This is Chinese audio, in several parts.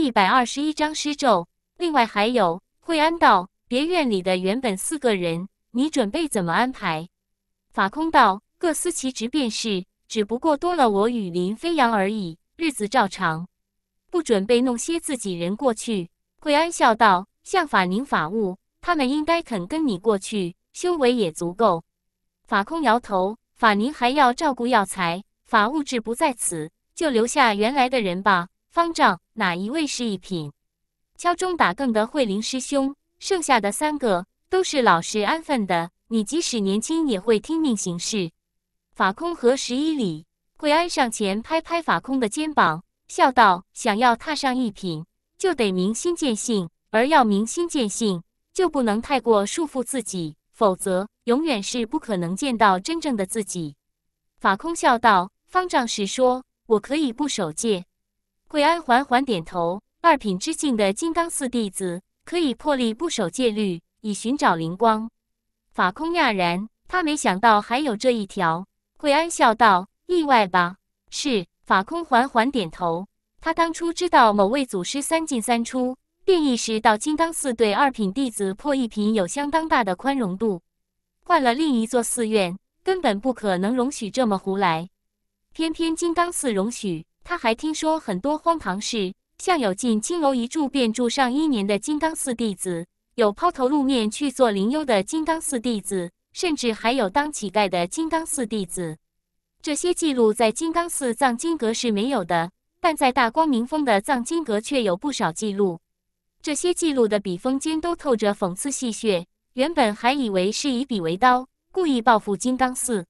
一百二十一张施咒，另外还有惠安道别院里的原本四个人，你准备怎么安排？法空道各司其职便是，只不过多了我与林飞扬而已，日子照常。不准备弄些自己人过去。惠安笑道：“像法宁、法务，他们应该肯跟你过去，修为也足够。”法空摇头：“法宁还要照顾药材，法务志不在此，就留下原来的人吧。”方丈。哪一位是一品？敲钟打更的慧灵师兄，剩下的三个都是老实安分的。你即使年轻，也会听命行事。法空和十一里，慧安上前拍拍法空的肩膀，笑道：“想要踏上一品，就得明心见性；而要明心见性，就不能太过束缚自己，否则永远是不可能见到真正的自己。”法空笑道：“方丈是说，我可以不守戒。”惠安缓缓点头。二品之境的金刚寺弟子可以破例不守戒律，以寻找灵光。法空讶然，他没想到还有这一条。惠安笑道：“意外吧？”是。法空缓缓点头。他当初知道某位祖师三进三出，便意识到金刚寺对二品弟子破一品有相当大的宽容度。换了另一座寺院，根本不可能容许这么胡来。偏偏金刚寺容许。他还听说很多荒唐事，像有进青楼一住便住上一年的金刚寺弟子，有抛头露面去做灵优的金刚寺弟子，甚至还有当乞丐的金刚寺弟子。这些记录在金刚寺藏经阁是没有的，但在大光明峰的藏经阁却有不少记录。这些记录的笔锋间都透着讽刺戏谑。原本还以为是以笔为刀，故意报复金刚寺，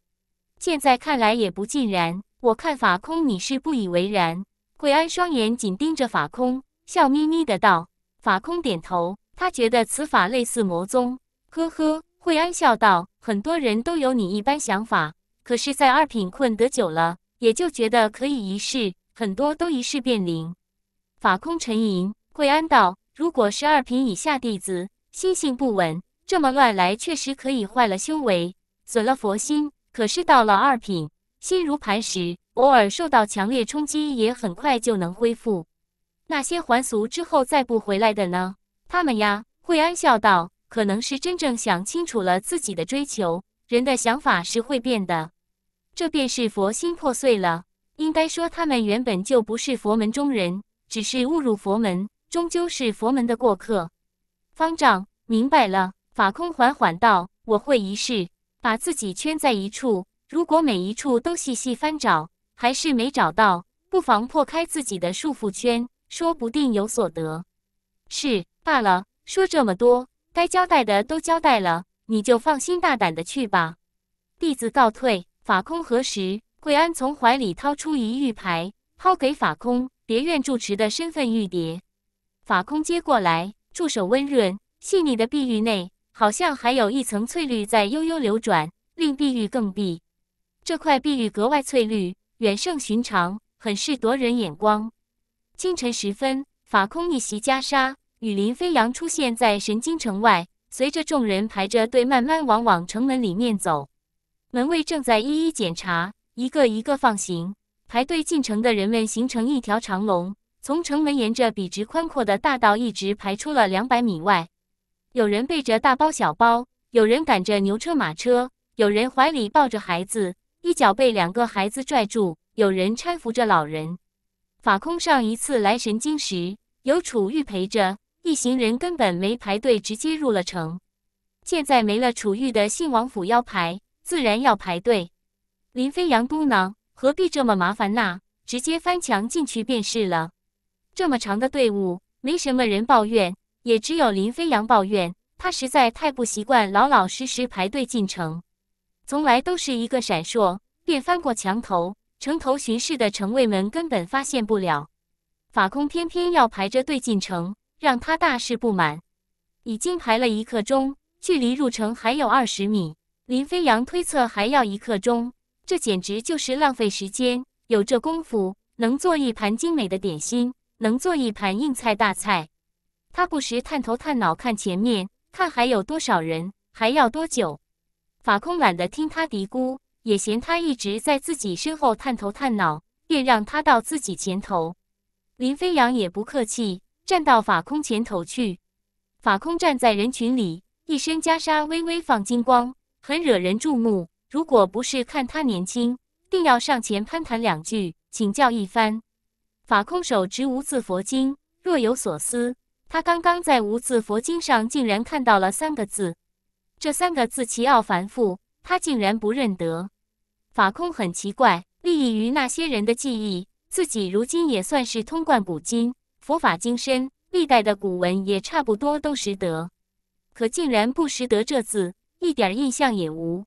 现在看来也不尽然。我看法空，你是不以为然。惠安双眼紧盯着法空，笑眯眯的道：“法空点头，他觉得此法类似魔宗。”呵呵，惠安笑道：“很多人都有你一般想法，可是，在二品困得久了，也就觉得可以一试。很多都一试便灵。”法空沉吟。惠安道：“如果是二品以下弟子，心性不稳，这么乱来，确实可以坏了修为，损了佛心。可是到了二品，心如磐石。”偶尔受到强烈冲击，也很快就能恢复。那些还俗之后再不回来的呢？他们呀，惠安笑道：“可能是真正想清楚了自己的追求。人的想法是会变的，这便是佛心破碎了。应该说，他们原本就不是佛门中人，只是误入佛门，终究是佛门的过客。”方丈明白了，法空缓缓道：“我会一试，把自己圈在一处，如果每一处都细细翻找。”还是没找到，不妨破开自己的束缚圈，说不定有所得。是罢了，说这么多，该交代的都交代了，你就放心大胆的去吧。弟子告退。法空，何时？贵安从怀里掏出一玉牌，抛给法空。别院住持的身份玉蝶。法空接过来，触手温润细腻的碧玉内，好像还有一层翠绿在悠悠流转，令碧玉更碧。这块碧玉格外翠绿。远胜寻常，很是夺人眼光。清晨时分，法空逆袭袈裟，雨林飞扬，出现在神京城外。随着众人排着队，慢慢往往城门里面走。门卫正在一一检查，一个一个放行。排队进城的人们形成一条长龙，从城门沿着笔直宽阔的大道，一直排出了两百米外。有人背着大包小包，有人赶着牛车马车，有人怀里抱着孩子。一脚被两个孩子拽住，有人搀扶着老人。法空上一次来神经时，有楚玉陪着，一行人根本没排队，直接入了城。现在没了楚玉的信王府腰牌，自然要排队。林飞扬嘟囔：“何必这么麻烦呢？直接翻墙进去便是了。”这么长的队伍，没什么人抱怨，也只有林飞扬抱怨，他实在太不习惯老老实实排队进城。从来都是一个闪烁，便翻过墙头。城头巡视的城卫们根本发现不了。法空偏偏要排着队进城，让他大是不满。已经排了一刻钟，距离入城还有二十米。林飞扬推测还要一刻钟，这简直就是浪费时间。有这功夫，能做一盘精美的点心，能做一盘硬菜大菜。他不时探头探脑看前面，看还有多少人，还要多久。法空懒得听他嘀咕，也嫌他一直在自己身后探头探脑，便让他到自己前头。林飞扬也不客气，站到法空前头去。法空站在人群里，一身袈裟微微放金光，很惹人注目。如果不是看他年轻，定要上前攀谈两句，请教一番。法空手执无字佛经，若有所思。他刚刚在无字佛经上竟然看到了三个字。这三个字奇奥繁复，他竟然不认得。法空很奇怪，利益于那些人的记忆，自己如今也算是通贯古今，佛法精深，历代的古文也差不多都识得，可竟然不识得这字，一点印象也无。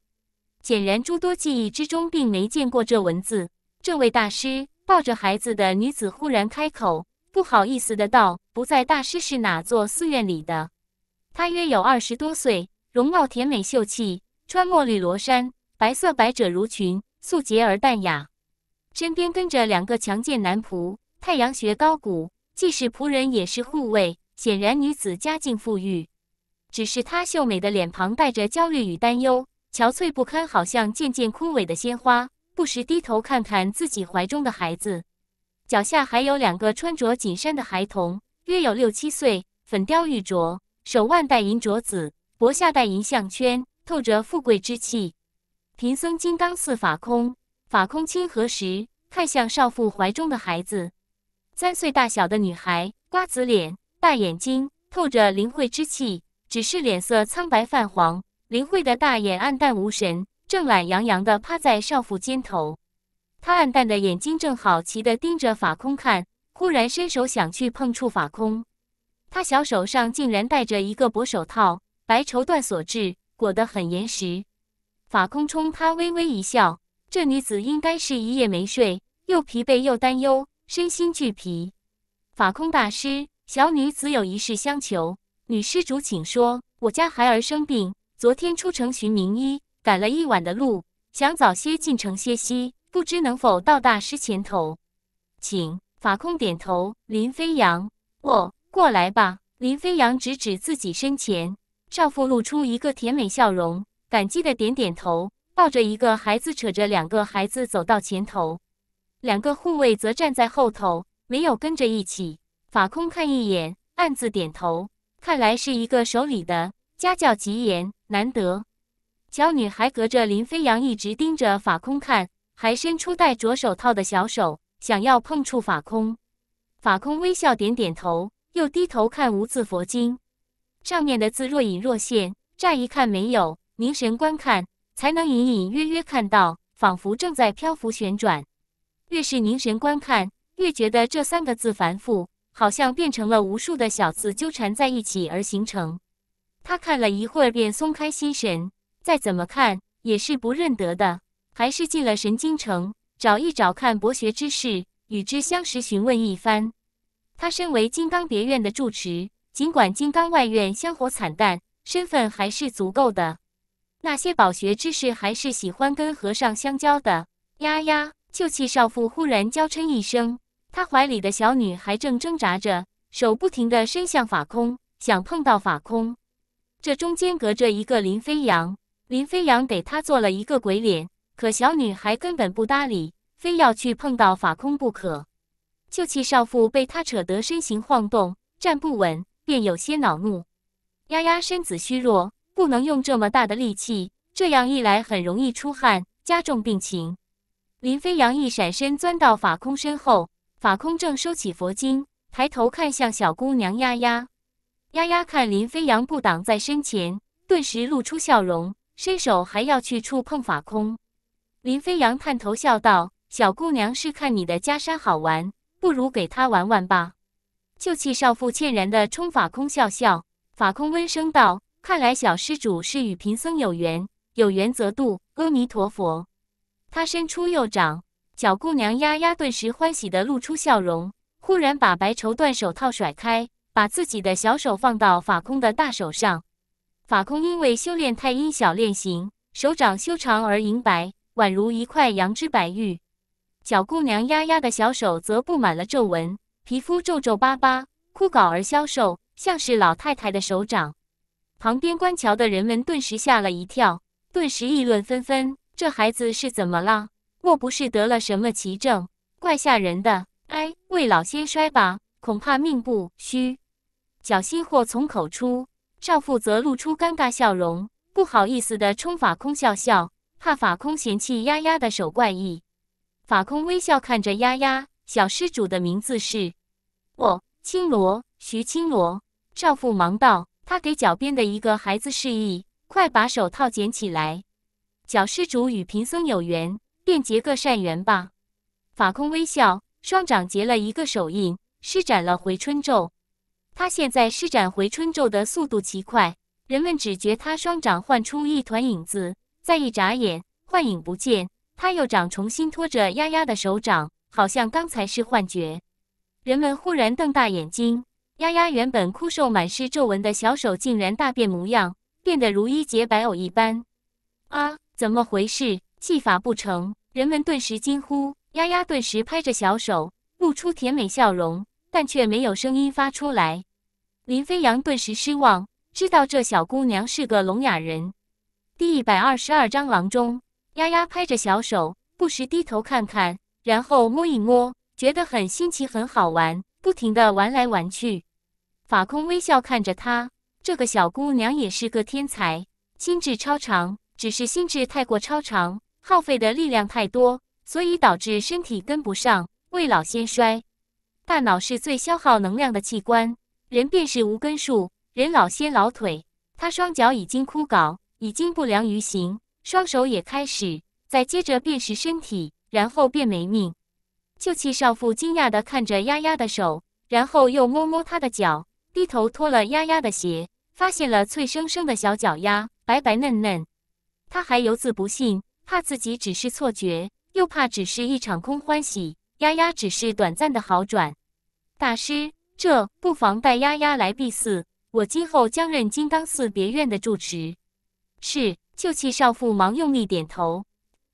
显然诸多记忆之中，并没见过这文字。这位大师抱着孩子的女子忽然开口，不好意思的道：“不在大师是哪座寺院里的？他约有二十多岁。”容貌甜美秀气，穿墨绿罗衫、白色百褶襦裙，素洁而淡雅。身边跟着两个强健男仆，太阳穴高鼓，既是仆人也是护卫。显然女子家境富裕。只是她秀美的脸庞带着焦虑与担忧，憔悴不堪，好像渐渐枯萎的鲜花。不时低头看看自己怀中的孩子，脚下还有两个穿着锦衫的孩童，约有六七岁，粉雕玉琢，手腕戴银镯子。脖下戴银项圈，透着富贵之气。贫僧金刚似法空，法空清和时，看向少妇怀中的孩子，三岁大小的女孩，瓜子脸，大眼睛，透着灵慧之气，只是脸色苍白泛黄。灵慧的大眼暗淡无神，正懒洋洋的趴在少妇肩头。她暗淡的眼睛正好奇的盯着法空看，忽然伸手想去碰触法空，她小手上竟然戴着一个薄手套。白绸缎所制，裹得很严实。法空冲他微微一笑：“这女子应该是一夜没睡，又疲惫又担忧，身心俱疲。”法空大师，小女子有一事相求，女施主请说。我家孩儿生病，昨天出城寻名医，赶了一晚的路，想早些进城歇息，不知能否到大师前头？请法空点头。林飞扬，过过来吧。林飞扬指指自己身前。少妇露出一个甜美笑容，感激的点点头，抱着一个孩子，扯着两个孩子走到前头，两个护卫则站在后头，没有跟着一起。法空看一眼，暗自点头，看来是一个守礼的，家教极严，难得。小女孩隔着林飞扬一直盯着法空看，还伸出戴着手套的小手，想要碰触法空。法空微笑点点头，又低头看无字佛经。上面的字若隐若现，乍一看没有，凝神观看才能隐隐约约看到，仿佛正在漂浮旋转。越是凝神观看，越觉得这三个字繁复，好像变成了无数的小字纠缠在一起而形成。他看了一会儿，便松开心神，再怎么看也是不认得的，还是进了神经城找一找，看博学之士与之相识询问一番。他身为金刚别院的住持。尽管金刚外院香火惨淡，身份还是足够的。那些饱学之士还是喜欢跟和尚相交的。呀呀！旧气少妇忽然娇嗔一声，她怀里的小女孩正挣扎着，手不停的伸向法空，想碰到法空。这中间隔着一个林飞扬，林飞扬给他做了一个鬼脸，可小女孩根本不搭理，非要去碰到法空不可。旧气少妇被他扯得身形晃动，站不稳。便有些恼怒。丫丫身子虚弱，不能用这么大的力气，这样一来很容易出汗，加重病情。林飞扬一闪身钻到法空身后，法空正收起佛经，抬头看向小姑娘丫丫。丫丫看林飞扬不挡在身前，顿时露出笑容，伸手还要去触碰法空。林飞扬探头笑道：“小姑娘是看你的袈裟好玩，不如给她玩玩吧。”就气少妇歉然地冲法空笑笑，法空温声道：“看来小施主是与贫僧有缘，有缘则度。”阿弥陀佛。他伸出右掌，小姑娘丫丫顿时欢喜地露出笑容，忽然把白绸缎手套甩开，把自己的小手放到法空的大手上。法空因为修炼太阴小练型，手掌修长而莹白，宛如一块羊脂白玉；小姑娘丫丫的小手则布满了皱纹。皮肤皱皱巴巴、枯槁而消瘦，像是老太太的手掌。旁边观瞧的人们顿时吓了一跳，顿时议论纷纷：“这孩子是怎么了？莫不是得了什么奇症？怪吓人的！”哎，未老先衰吧？恐怕命不虚。小心祸从口出。少妇则露出尴尬笑容，不好意思的冲法空笑笑，怕法空嫌弃丫丫的手怪异。法空微笑看着丫丫。小施主的名字是，我青罗徐青罗少妇忙道：“他给脚边的一个孩子示意，快把手套捡起来。”小施主与贫僧有缘，便结个善缘吧。法空微笑，双掌结了一个手印，施展了回春咒。他现在施展回春咒的速度奇快，人们只觉他双掌幻出一团影子，再一眨眼，幻影不见，他又掌重新托着丫丫的手掌。好像刚才是幻觉，人们忽然瞪大眼睛。丫丫原本枯瘦、满是皱纹的小手，竟然大变模样，变得如一洁白藕一般。啊，怎么回事？技法不成，人们顿时惊呼。丫丫顿时拍着小手，露出甜美笑容，但却没有声音发出来。林飞扬顿时失望，知道这小姑娘是个聋哑人。第一百二十二章郎中。丫丫拍着小手，不时低头看看。然后摸一摸，觉得很新奇，很好玩，不停地玩来玩去。法空微笑看着他，这个小姑娘也是个天才，心智超长，只是心智太过超长，耗费的力量太多，所以导致身体跟不上，未老先衰。大脑是最消耗能量的器官，人便是无根树，人老先老腿。他双脚已经枯槁，已经不良于行，双手也开始，再接着便是身体。然后便没命。就气少妇惊讶的看着丫丫的手，然后又摸摸她的脚，低头脱了丫丫的鞋，发现了脆生生的小脚丫，白白嫩嫩。她还犹自不信，怕自己只是错觉，又怕只是一场空欢喜。丫丫只是短暂的好转。大师，这不妨带丫丫来闭寺，我今后将任金刚寺别院的住持。是，就气少妇忙用力点头。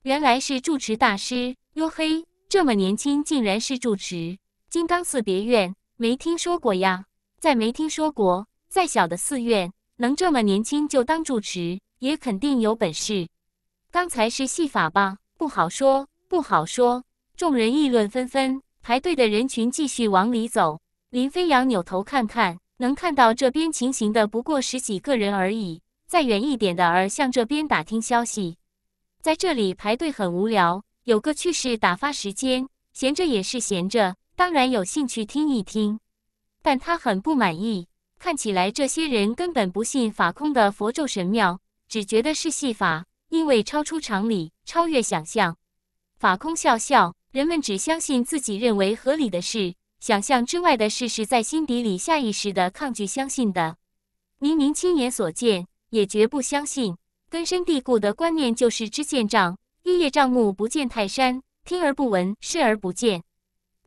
原来是住持大师哟嘿，这么年轻，竟然是住持。金刚寺别院没听说过呀？再没听说过。再小的寺院，能这么年轻就当住持，也肯定有本事。刚才是戏法吧？不好说，不好说。众人议论纷纷，排队的人群继续往里走。林飞扬扭头看看，能看到这边情形的不过十几个人而已。再远一点的，而向这边打听消息。在这里排队很无聊，有个趣事打发时间，闲着也是闲着，当然有兴趣听一听。但他很不满意，看起来这些人根本不信法空的佛咒神庙，只觉得是戏法，因为超出常理，超越想象。法空笑笑，人们只相信自己认为合理的事，想象之外的事是在心底里下意识的抗拒相信的，明明亲眼所见，也绝不相信。根深蒂固的观念就是知县账，一叶障目不见泰山，听而不闻，视而不见。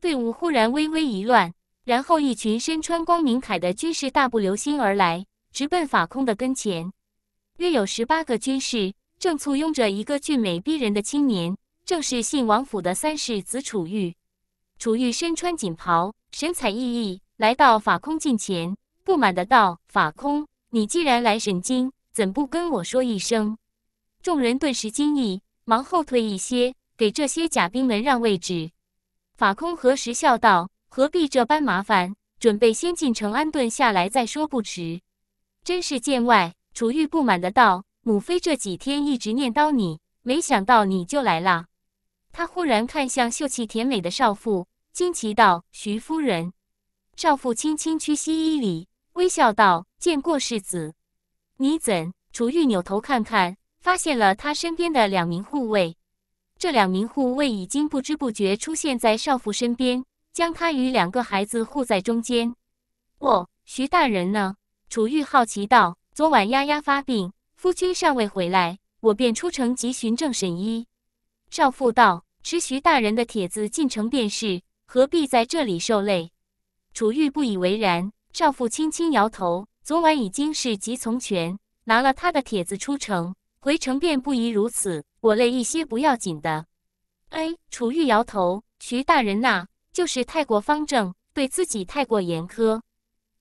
队伍忽然微微一乱，然后一群身穿光明铠的军士大步流星而来，直奔法空的跟前。约有十八个军士正簇拥着一个俊美逼人的青年，正是信王府的三世子楚玉。楚玉身穿锦袍，神采奕奕，来到法空近前，不满的道：“法空，你既然来神京。”怎不跟我说一声？众人顿时惊异，忙后退一些，给这些甲兵们让位置。法空何时笑道：“何必这般麻烦？准备先进城安顿下来再说不迟。”真是见外。楚玉不满的道：“母妃这几天一直念叨你，没想到你就来了。”他忽然看向秀气甜美的少妇，惊奇道：“徐夫人。”少妇轻轻屈膝一礼，微笑道：“见过世子。”你怎？楚玉扭头看看，发现了他身边的两名护卫。这两名护卫已经不知不觉出现在少妇身边，将她与两个孩子护在中间。哦，徐大人呢？楚玉好奇道。昨晚丫丫发病，夫君尚未回来，我便出城急寻正神医。少妇道：“持徐大人的帖子进城便是，何必在这里受累？”楚玉不以为然。少妇轻轻摇头。昨晚已经是急从权拿了他的帖子出城，回城便不宜如此。我累一些不要紧的。哎，楚玉摇头。徐大人呐，就是太过方正，对自己太过严苛。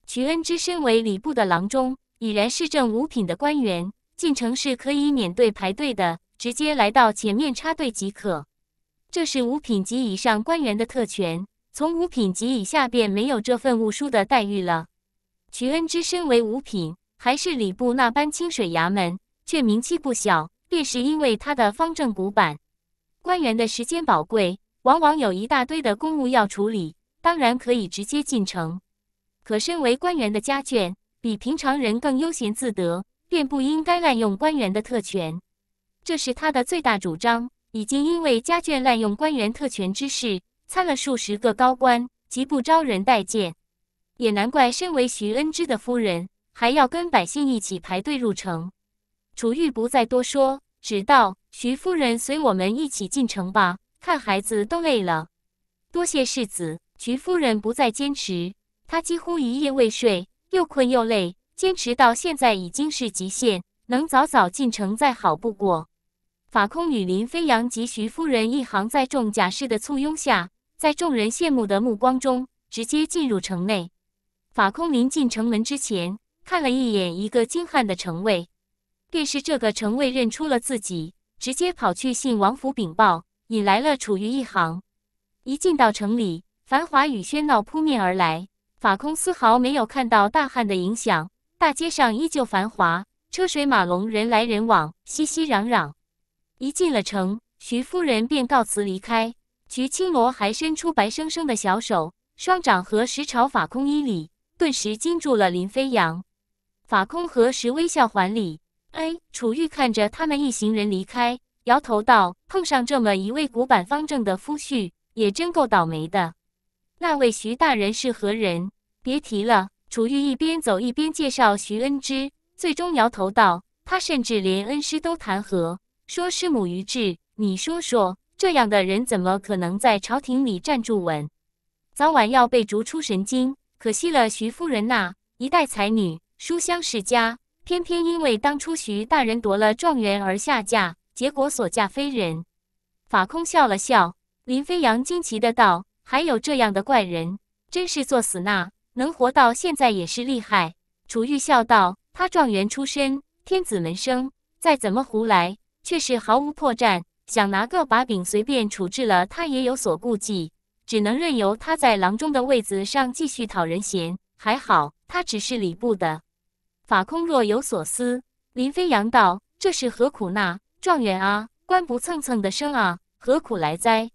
徐恩之身为礼部的郎中，已然是正五品的官员，进城是可以免队排队的，直接来到前面插队即可。这是五品及以上官员的特权，从五品及以下便没有这份务疏的待遇了。徐恩之身为五品，还是礼部那般清水衙门，却名气不小。便是因为他的方正古板，官员的时间宝贵，往往有一大堆的公务要处理。当然可以直接进城，可身为官员的家眷，比平常人更悠闲自得，便不应该滥用官员的特权。这是他的最大主张。已经因为家眷滥用官员特权之事，参了数十个高官，极不招人待见。也难怪，身为徐恩之的夫人，还要跟百姓一起排队入城。楚玉不再多说，只道：“徐夫人随我们一起进城吧，看孩子都累了。”多谢世子，徐夫人不再坚持。她几乎一夜未睡，又困又累，坚持到现在已经是极限，能早早进城再好不过。法空、雨林、飞扬及徐夫人一行，在众甲士的簇拥下，在众人羡慕的目光中，直接进入城内。法空临近城门之前，看了一眼一个精悍的城卫，便是这个城卫认出了自己，直接跑去信王府禀报，引来了楚瑜一行。一进到城里，繁华与喧闹扑面而来，法空丝毫没有看到大汉的影响。大街上依旧繁华，车水马龙，人来人往，熙熙攘攘。一进了城，徐夫人便告辞离开，徐青罗还伸出白生生的小手，双掌合十朝法空一礼。顿时惊住了林飞扬，法空何时微笑还礼？哎，楚玉看着他们一行人离开，摇头道：“碰上这么一位古板方正的夫婿，也真够倒霉的。”那位徐大人是何人？别提了。楚玉一边走一边介绍徐恩之，最终摇头道：“他甚至连恩师都弹劾，说师母愚智。你说说，这样的人怎么可能在朝廷里站住稳？早晚要被逐出神经。”可惜了，徐夫人那一代才女、书香世家，偏偏因为当初徐大人夺了状元而下嫁，结果所嫁非人。法空笑了笑，林飞扬惊奇的道：“还有这样的怪人，真是作死呐！能活到现在也是厉害。”楚玉笑道：“他状元出身，天子门生，再怎么胡来，却是毫无破绽。想拿个把柄随便处置了，他也有所顾忌。”只能任由他在郎中的位子上继续讨人嫌。还好他只是礼部的。法空若有所思。林飞扬道：“这是何苦呢？状元啊，官不蹭蹭的升啊，何苦来哉？”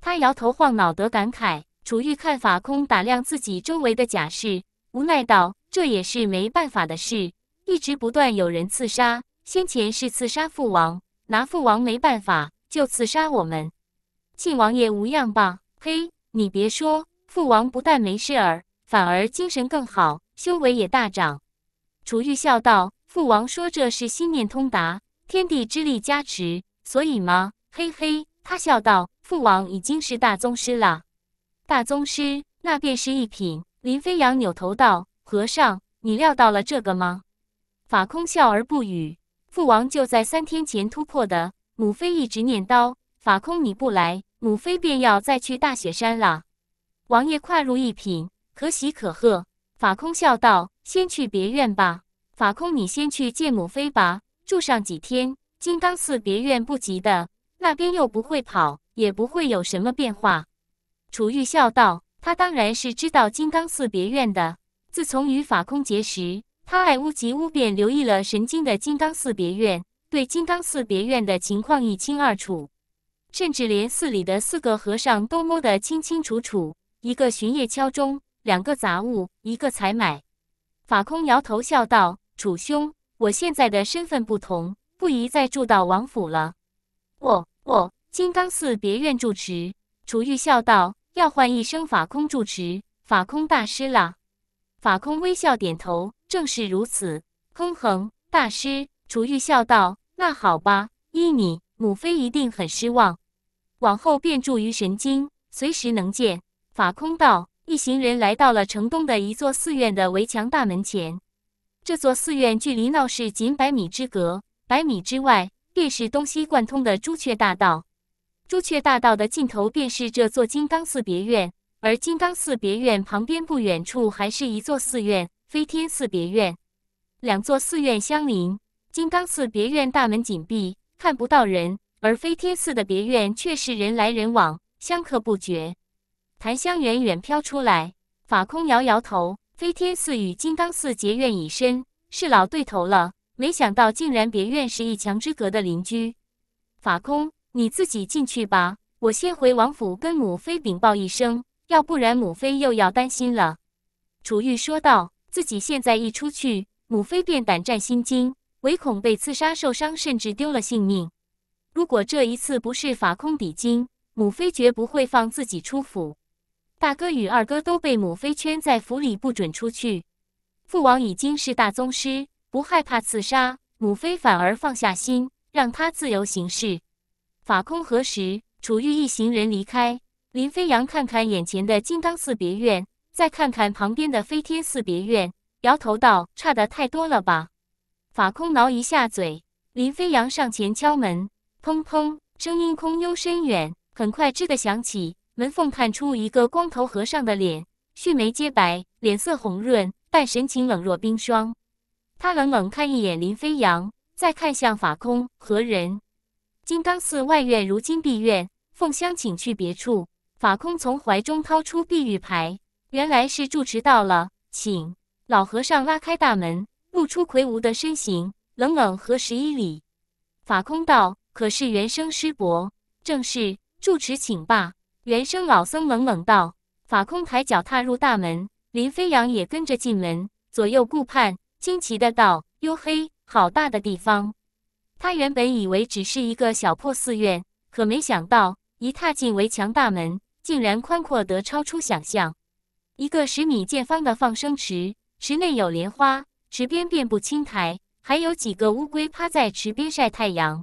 他摇头晃脑的感慨。楚玉看法空打量自己周围的甲士，无奈道：“这也是没办法的事，一直不断有人刺杀。先前是刺杀父王，拿父王没办法，就刺杀我们。晋王爷无恙吧？”嘿，你别说，父王不但没事儿，反而精神更好，修为也大涨。楚玉笑道：“父王说这是心念通达，天地之力加持，所以嘛，嘿嘿。”他笑道：“父王已经是大宗师了，大宗师那便是一品。”林飞扬扭头道：“和尚，你料到了这个吗？”法空笑而不语。父王就在三天前突破的，母妃一直念叨：“法空，你不来。”母妃便要再去大雪山了。王爷跨入一品，可喜可贺。法空笑道：“先去别院吧。法空，你先去见母妃吧，住上几天。金刚寺别院不急的，那边又不会跑，也不会有什么变化。”楚玉笑道：“他当然是知道金刚寺别院的。自从与法空结识，他爱屋及乌，便留意了神经的金刚寺别院，对金刚寺别院的情况一清二楚。”甚至连寺里的四个和尚都摸得清清楚楚：一个巡夜敲钟，两个杂物，一个采买。法空摇头笑道：“楚兄，我现在的身份不同，不宜再住到王府了。我我金刚寺别院住持。”楚玉笑道：“要换一声法空住持，法空大师啦。”法空微笑点头：“正是如此。”空恒大师，楚玉笑道：“那好吧，依你母妃一定很失望。”往后便住于神经，随时能见。法空道一行人来到了城东的一座寺院的围墙大门前。这座寺院距离闹市仅百米之隔，百米之外便是东西贯通的朱雀大道。朱雀大道的尽头便是这座金刚寺别院，而金刚寺别院旁边不远处还是一座寺院——飞天寺别院。两座寺院相邻，金刚寺别院大门紧闭，看不到人。而飞天寺的别院却是人来人往，香客不绝。檀香远远飘出来，法空摇摇头。飞天寺与金刚寺结怨已深，是老对头了。没想到竟然别院是一墙之隔的邻居。法空，你自己进去吧，我先回王府跟母妃禀报一声，要不然母妃又要担心了。”楚玉说道。自己现在一出去，母妃便胆战心惊，唯恐被刺杀、受伤，甚至丢了性命。如果这一次不是法空比金母妃绝不会放自己出府，大哥与二哥都被母妃圈在府里不准出去。父王已经是大宗师，不害怕刺杀，母妃反而放下心，让他自由行事。法空何时？楚玉一行人离开。林飞扬看看眼前的金刚寺别院，再看看旁边的飞天寺别院，摇头道：“差的太多了吧。”法空挠一下嘴，林飞扬上前敲门。砰砰！声音空幽深远，很快吱的响起。门缝探出一个光头和尚的脸，须眉皆白，脸色红润，但神情冷若冰霜。他冷冷看一眼林飞扬，再看向法空何人。金刚寺外院如今闭院，凤香请去别处。法空从怀中掏出碧玉牌，原来是住持到了，请老和尚拉开大门，露出魁梧的身形，冷冷和十一里。法空道。可是原生师伯正是住持，请罢。原生老僧冷冷道：“法空抬脚踏入大门，林飞扬也跟着进门，左右顾盼，惊奇的道：‘哟嘿，好大的地方！’他原本以为只是一个小破寺院，可没想到一踏进围墙大门，竟然宽阔得超出想象。一个十米见方的放生池，池内有莲花，池边遍布青苔，还有几个乌龟趴在池边晒太阳。”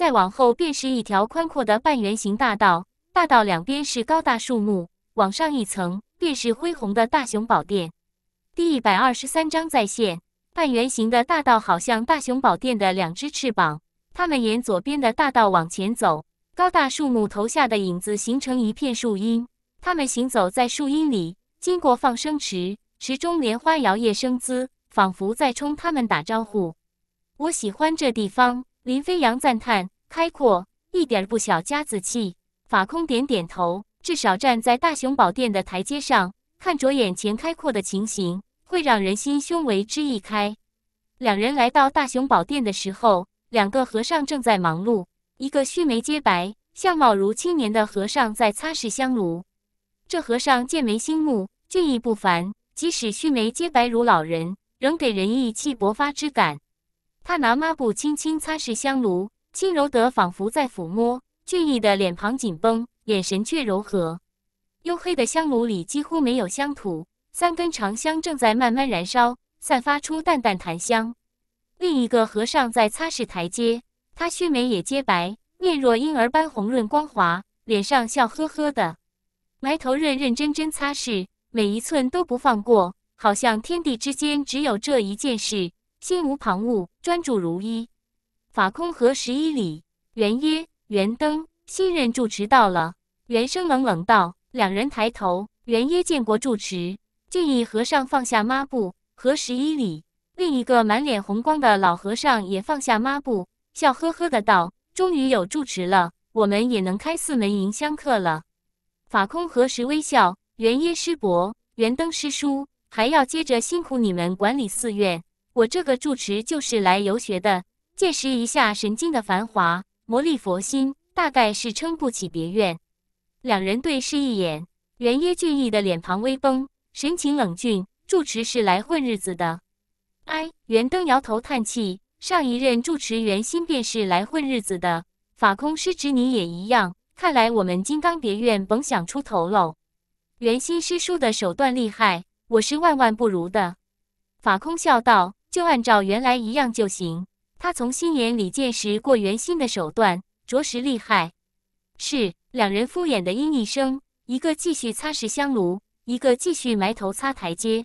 再往后便是一条宽阔的半圆形大道，大道两边是高大树木，往上一层便是恢宏的大雄宝殿。第一百二十三章再现。半圆形的大道好像大雄宝殿的两只翅膀，他们沿左边的大道往前走，高大树木头下的影子形成一片树荫，他们行走在树荫里，经过放生池，池中莲花摇曳生姿，仿佛在冲他们打招呼。我喜欢这地方。林飞扬赞叹：“开阔，一点儿不小家子气。”法空点点头，至少站在大雄宝殿的台阶上，看着眼前开阔的情形，会让人心胸为之一开。两人来到大雄宝殿的时候，两个和尚正在忙碌。一个须眉皆白、相貌如青年的和尚在擦拭香炉。这和尚剑眉星目，俊逸不凡，即使须眉皆白如老人，仍给人意气勃发之感。他拿抹布轻轻擦拭香炉，轻柔得仿佛在抚摸。俊逸的脸庞紧绷，眼神却柔和。黝黑的香炉里几乎没有香土，三根长香正在慢慢燃烧，散发出淡淡檀香。另一个和尚在擦拭台阶，他须眉也皆白，面若婴儿般红润光滑，脸上笑呵呵的，埋头认认真真擦拭，每一寸都不放过，好像天地之间只有这一件事。心无旁骛，专注如一。法空和十一礼，元耶、元灯，新任住持到了。原生冷冷道：“两人抬头，原耶见过住持。”俊逸和尚放下抹布，和十一里，另一个满脸红光的老和尚也放下抹布，笑呵呵的道：“终于有住持了，我们也能开四门迎香客了。”法空和时微笑：“元耶师伯，元灯师叔，还要接着辛苦你们管理寺院。”我这个住持就是来游学的，见识一下神经的繁华，磨砺佛心，大概是撑不起别院。两人对视一眼，元耶俊逸的脸庞微绷，神情冷峻。住持是来混日子的。哎，元登摇头叹气，上一任住持元心便是来混日子的。法空师侄你也一样，看来我们金刚别院甭想出头喽。元心师叔的手段厉害，我是万万不如的。法空笑道。就按照原来一样就行。他从心眼里见识过圆心的手段，着实厉害。是，两人敷衍的应一声，一个继续擦拭香炉，一个继续埋头擦台阶。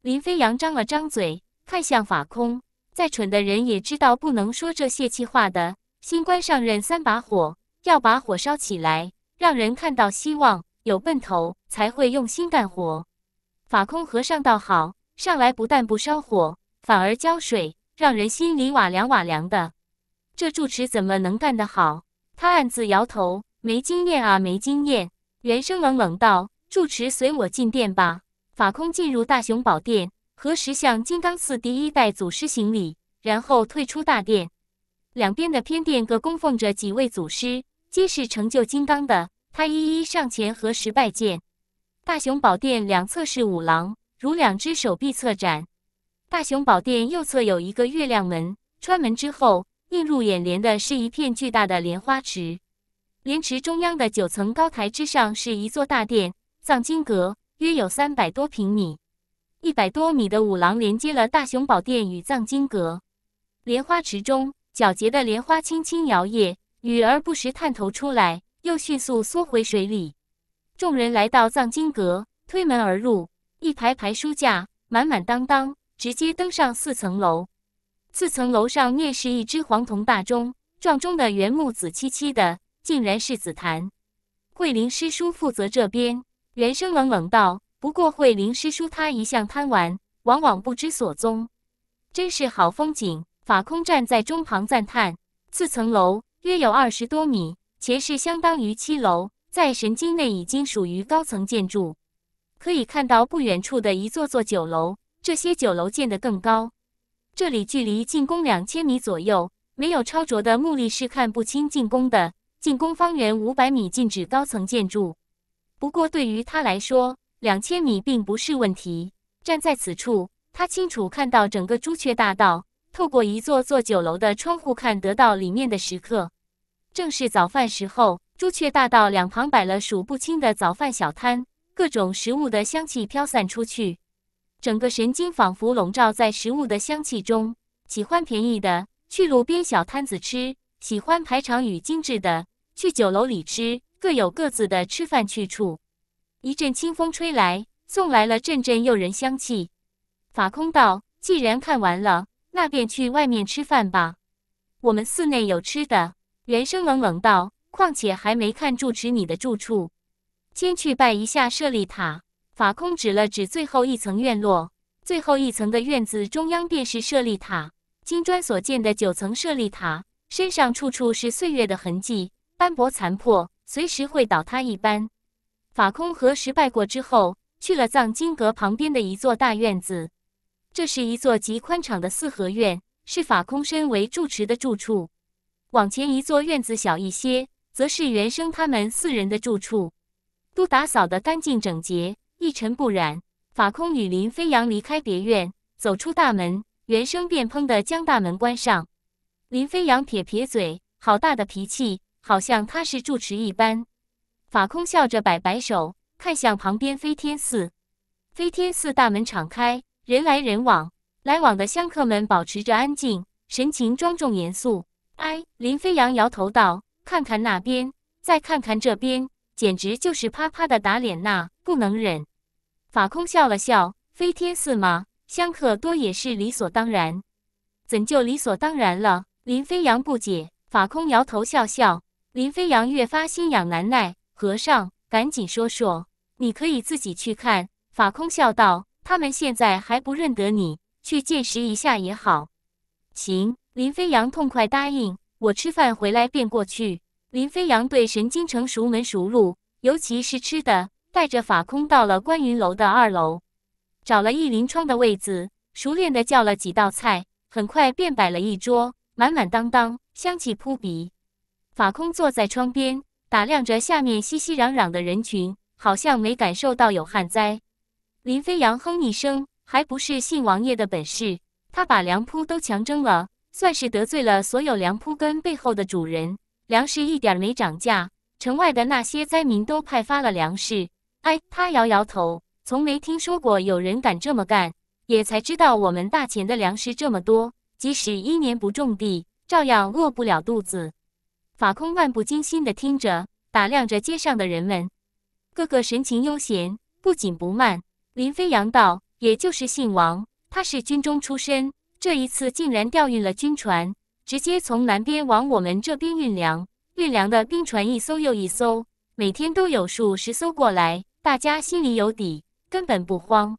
林飞扬张了张嘴，看向法空。再蠢的人也知道，不能说这泄气话的。新官上任三把火，要把火烧起来，让人看到希望，有奔头，才会用心干活。法空和尚倒好，上来不但不烧火。反而浇水，让人心里瓦凉瓦凉的。这住持怎么能干得好？他暗自摇头，没经验啊，没经验。原生冷冷道：“住持，随我进殿吧。”法空进入大雄宝殿，何时向金刚寺第一代祖师行礼，然后退出大殿。两边的偏殿各供奉着几位祖师，皆是成就金刚的。他一一上前何时拜见。大雄宝殿两侧是五郎，如两只手臂侧展。大雄宝殿右侧有一个月亮门，穿门之后，映入眼帘的是一片巨大的莲花池。莲池中央的九层高台之上是一座大殿——藏经阁，约有三百多平米、一百多米的五廊连接了大雄宝殿与藏经阁。莲花池中，皎洁的莲花轻轻摇曳，雨儿不时探头出来，又迅速缩回水里。众人来到藏经阁，推门而入，一排排书架满满当当。直接登上四层楼，四层楼上面是一只黄铜大钟，撞钟的原木紫漆漆的，竟然是紫檀。慧林师叔负责这边，原生冷冷道：“不过慧林师叔他一向贪玩，往往不知所踪。”真是好风景！法空站在钟旁赞叹：“四层楼约有二十多米，前是相当于七楼，在神经内已经属于高层建筑。”可以看到不远处的一座座酒楼。这些酒楼建得更高，这里距离进宫两千米左右，没有超卓的目力是看不清进宫的。进宫方圆五百米禁止高层建筑。不过对于他来说，两千米并不是问题。站在此处，他清楚看到整个朱雀大道，透过一座座酒楼的窗户看得到里面的食客。正是早饭时候，朱雀大道两旁摆了数不清的早饭小摊，各种食物的香气飘散出去。整个神经仿佛笼罩在食物的香气中。喜欢便宜的，去路边小摊子吃；喜欢排场与精致的，去酒楼里吃。各有各自的吃饭去处。一阵清风吹来，送来了阵阵诱人香气。法空道，既然看完了，那便去外面吃饭吧。我们寺内有吃的。原生冷冷道：况且还没看住持你的住处，先去拜一下舍利塔。法空指了指最后一层院落，最后一层的院子中央便是舍利塔，金砖所建的九层舍利塔，身上处处是岁月的痕迹，斑驳残破，随时会倒塌一般。法空和石拜过之后，去了藏经阁旁边的一座大院子，这是一座极宽敞的四合院，是法空身为住持的住处。往前一座院子小一些，则是原生他们四人的住处，都打扫得干净整洁。一尘不染。法空与林飞扬离开别院，走出大门，原声便砰地将大门关上。林飞扬撇撇嘴，好大的脾气，好像他是住持一般。法空笑着摆摆手，看向旁边飞天寺。飞天寺大门敞开，人来人往，来往的香客们保持着安静，神情庄重严肃。哎，林飞扬摇头道：“看看那边，再看看这边。”简直就是啪啪的打脸呐，不能忍！法空笑了笑：“飞天寺吗？香客多也是理所当然，怎就理所当然了？”林飞扬不解。法空摇头笑笑。林飞扬越发心痒难耐：“和尚，赶紧说说！你可以自己去看。”法空笑道：“他们现在还不认得你，去见识一下也好。”行，林飞扬痛快答应：“我吃饭回来便过去。”林飞扬对神经城熟门熟路，尤其是吃的，带着法空到了观云楼的二楼，找了一临窗的位子，熟练的叫了几道菜，很快便摆了一桌，满满当当，香气扑鼻。法空坐在窗边，打量着下面熙熙攘攘的人群，好像没感受到有旱灾。林飞扬哼一声，还不是信王爷的本事，他把粮铺都强征了，算是得罪了所有粮铺跟背后的主人。粮食一点没涨价，城外的那些灾民都派发了粮食。哎，他摇摇头，从没听说过有人敢这么干，也才知道我们大秦的粮食这么多，即使一年不种地，照样饿不了肚子。法空漫不经心地听着，打量着街上的人们，个个神情悠闲，不紧不慢。林飞扬道：“也就是姓王，他是军中出身，这一次竟然调运了军船。”直接从南边往我们这边运粮，运粮的兵船一艘又一艘，每天都有数十艘过来，大家心里有底，根本不慌。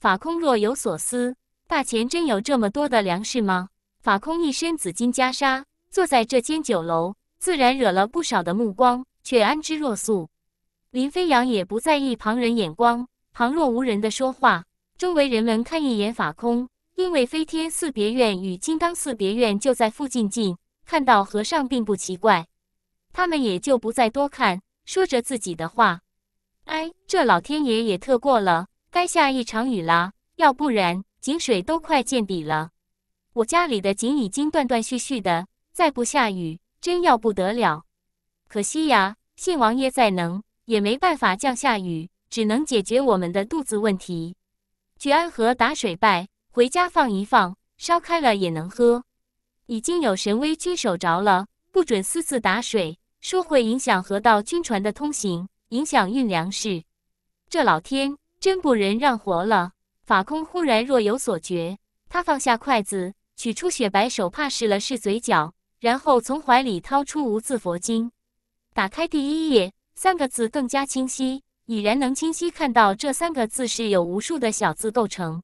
法空若有所思：大钱真有这么多的粮食吗？法空一身紫金袈裟，坐在这间酒楼，自然惹了不少的目光，却安之若素。林飞扬也不在意旁人眼光，旁若无人的说话。周围人们看一眼法空。因为飞天寺别院与金刚寺别院就在附近近，看到和尚并不奇怪，他们也就不再多看，说着自己的话。哎，这老天爷也特过了，该下一场雨啦，要不然井水都快见底了。我家里的井已经断断续续的，再不下雨真要不得了。可惜呀，信王爷再能也没办法降下雨，只能解决我们的肚子问题。去安河打水败，回家放一放，烧开了也能喝。已经有神威军守着了，不准私自打水，说会影响河道军船的通行，影响运粮食。这老天真不仁让活了。法空忽然若有所觉，他放下筷子，取出雪白手帕试了试嘴角，然后从怀里掏出无字佛经，打开第一页，三个字更加清晰，已然能清晰看到这三个字是由无数的小字构成。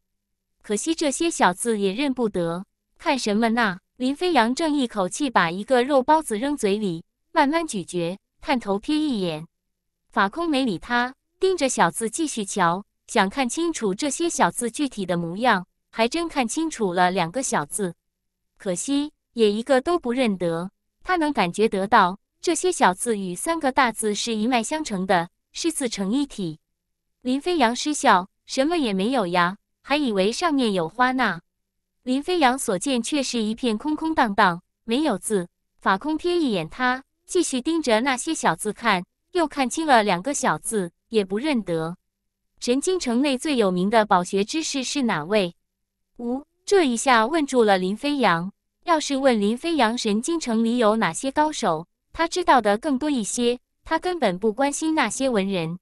可惜这些小字也认不得，看什么那？林飞扬正一口气把一个肉包子扔嘴里，慢慢咀嚼，探头瞥一眼，法空没理他，盯着小字继续瞧，想看清楚这些小字具体的模样，还真看清楚了两个小字，可惜也一个都不认得。他能感觉得到，这些小字与三个大字是一脉相承的，是自成一体。林飞扬失笑，什么也没有呀。还以为上面有花呢，林飞扬所见却是一片空空荡荡，没有字。法空瞥一眼他，继续盯着那些小字看，又看清了两个小字，也不认得。神经城内最有名的饱学之士是哪位？五这一下问住了林飞扬。要是问林飞扬，神经城里有哪些高手，他知道的更多一些。他根本不关心那些文人，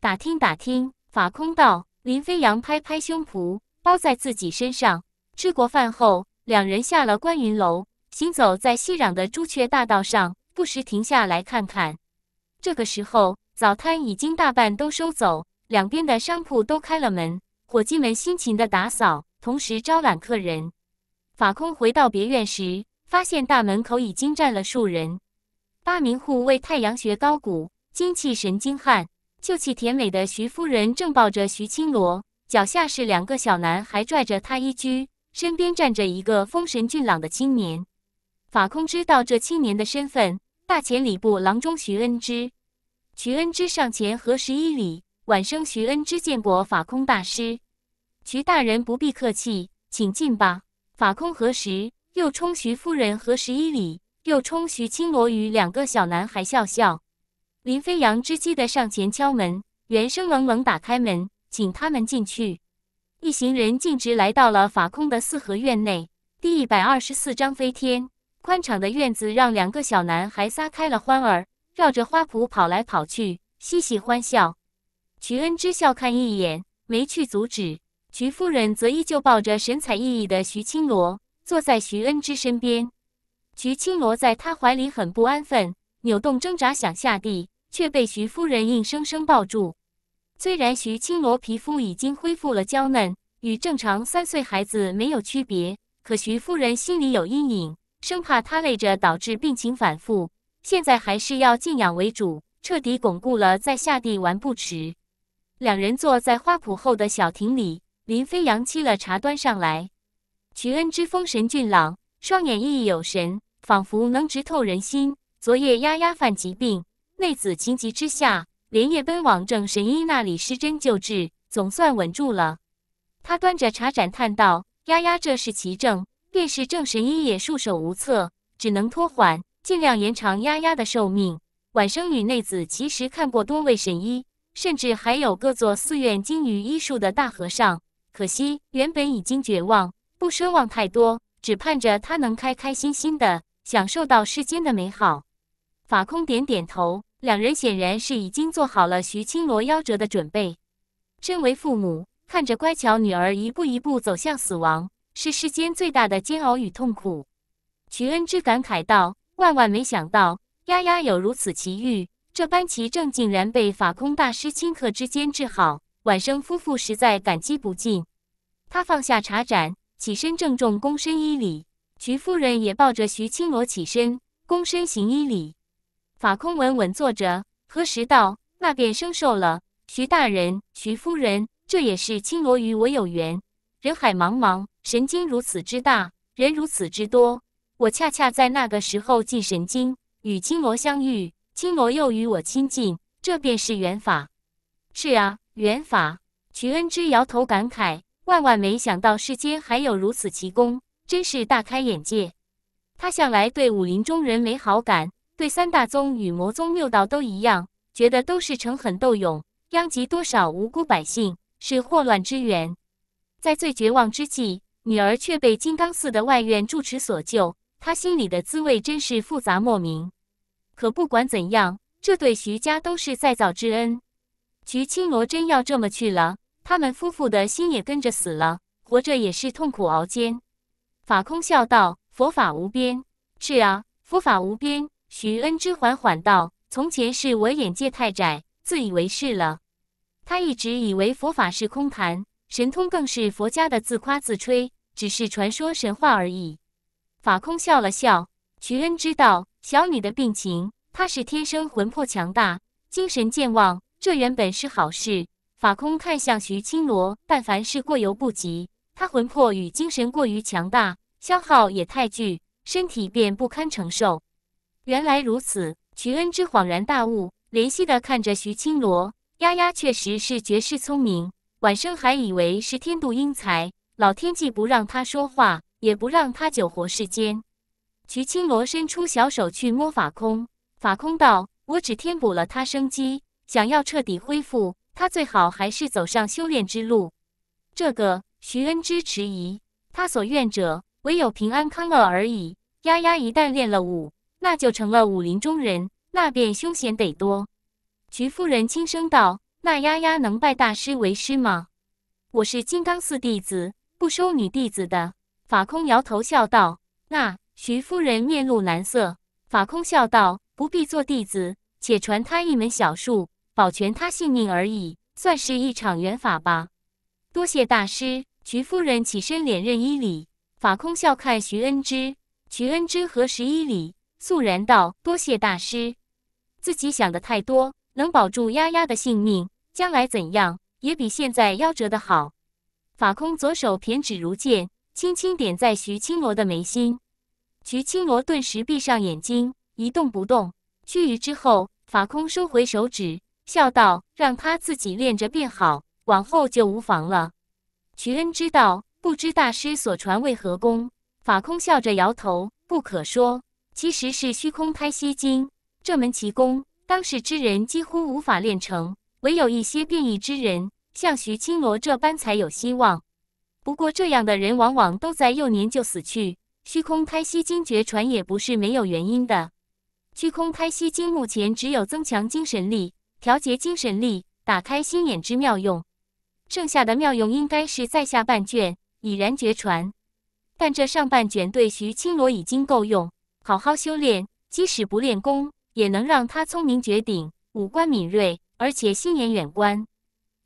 打听打听。法空道。林飞扬拍拍胸脯，包在自己身上。吃过饭后，两人下了观云楼，行走在熙攘的朱雀大道上，不时停下来看看。这个时候，早餐已经大半都收走，两边的商铺都开了门，伙计们辛勤的打扫，同时招揽客人。法空回到别院时，发现大门口已经站了数人。八名护卫太阳穴高鼓，精气神精悍。秀气甜美的徐夫人正抱着徐青罗，脚下是两个小男孩拽着他一居，身边站着一个风神俊朗的青年。法空知道这青年的身份，大前礼部郎中徐恩之。徐恩之上前合十一礼，晚生徐恩之见过法空大师。徐大人不必客气，请进吧。法空合十，又冲徐夫人合十一礼，又冲徐青罗与两个小男孩笑笑。林飞扬知机地上前敲门，袁生冷冷打开门，请他们进去。一行人径直来到了法空的四合院内。第一百二十四章飞天。宽敞的院子让两个小男孩撒开了欢儿，绕着花圃跑来跑去，嬉戏欢笑。徐恩之笑看一眼，没去阻止。徐夫人则依旧抱着神采奕奕的徐青罗，坐在徐恩之身边。徐青罗在他怀里很不安分，扭动挣扎，想下地。却被徐夫人硬生生抱住。虽然徐青罗皮肤已经恢复了娇嫩，与正常三岁孩子没有区别，可徐夫人心里有阴影，生怕她累着导致病情反复。现在还是要静养为主，彻底巩固了再下地玩不迟。两人坐在花圃后的小亭里，林飞扬沏了茶端上来。徐恩之风神俊朗，双眼熠熠有神，仿佛能直透人心。昨夜丫丫犯疾病。内子情急之下，连夜奔往郑神医那里施针救治，总算稳住了。他端着茶盏叹道：“丫丫这是奇症，便是郑神医也束手无策，只能拖缓，尽量延长丫丫的寿命。”晚生与内子其实看过多位神医，甚至还有各座寺院精于医术的大和尚，可惜原本已经绝望，不奢望太多，只盼着他能开开心心的享受到世间的美好。法空点点头。两人显然是已经做好了徐青罗夭折的准备。身为父母，看着乖巧女儿一步一步走向死亡，是世间最大的煎熬与痛苦。徐恩之感慨道：“万万没想到，丫丫有如此奇遇，这般奇症竟然被法空大师顷刻之间治好。晚生夫妇实在感激不尽。”他放下茶盏，起身郑重躬身一礼。徐夫人也抱着徐青罗起身躬身行一礼。法空稳稳坐着，何时道？那便生受了。徐大人、徐夫人，这也是青罗与我有缘。人海茫茫，神经如此之大，人如此之多，我恰恰在那个时候进神经，与青罗相遇，青罗又与我亲近，这便是缘法。是啊，缘法。徐恩之摇头感慨：万万没想到世间还有如此奇功，真是大开眼界。他向来对武林中人没好感。对三大宗与魔宗六道都一样，觉得都是逞狠斗勇，殃及多少无辜百姓，是祸乱之源。在最绝望之际，女儿却被金刚寺的外院住持所救，他心里的滋味真是复杂莫名。可不管怎样，这对徐家都是再造之恩。徐青罗真要这么去了，他们夫妇的心也跟着死了，活着也是痛苦熬煎。法空笑道：“佛法无边，是啊，佛法无边。”徐恩之缓缓道：“从前是我眼界太窄，自以为是了。他一直以为佛法是空谈，神通更是佛家的自夸自吹，只是传说神话而已。”法空笑了笑。徐恩知道小女的病情，她是天生魂魄强大，精神健忘，这原本是好事。法空看向徐青罗，但凡是过犹不及，他魂魄与精神过于强大，消耗也太巨，身体便不堪承受。原来如此，徐恩之恍然大悟，怜惜地看着徐青罗。丫丫确实是绝世聪明，晚生还以为是天妒英才。老天既不让他说话，也不让他久活世间。徐青罗伸出小手去摸法空，法空道：“我只填补了他生机，想要彻底恢复，他最好还是走上修炼之路。”这个徐恩之迟疑，他所愿者唯有平安康乐而已。丫丫一旦练了武，那就成了武林中人，那便凶险得多。徐夫人轻声道：“那丫丫能拜大师为师吗？”“我是金刚寺弟子，不收女弟子的。”法空摇头笑道。那徐夫人面露难色。法空笑道：“不必做弟子，且传他一门小术，保全他性命而已，算是一场缘法吧。”多谢大师。徐夫人起身，连认一礼。法空笑看徐恩之。徐恩之何时一礼？肃然道：“多谢大师，自己想的太多，能保住丫丫的性命，将来怎样也比现在夭折的好。”法空左手偏指如剑，轻轻点在徐青罗的眉心。徐青罗顿时闭上眼睛，一动不动。须臾之后，法空收回手指，笑道：“让他自己练着便好，往后就无妨了。”徐恩知道，不知大师所传为何功。法空笑着摇头：“不可说。”其实是虚空胎息经这门奇功，当时之人几乎无法练成，唯有一些变异之人，像徐青罗这般才有希望。不过这样的人往往都在幼年就死去，虚空胎息经绝传也不是没有原因的。虚空胎息经目前只有增强精神力、调节精神力、打开心眼之妙用，剩下的妙用应该是在下半卷已然绝传，但这上半卷对徐青罗已经够用。好好修炼，即使不练功，也能让他聪明绝顶，五官敏锐，而且心眼远观，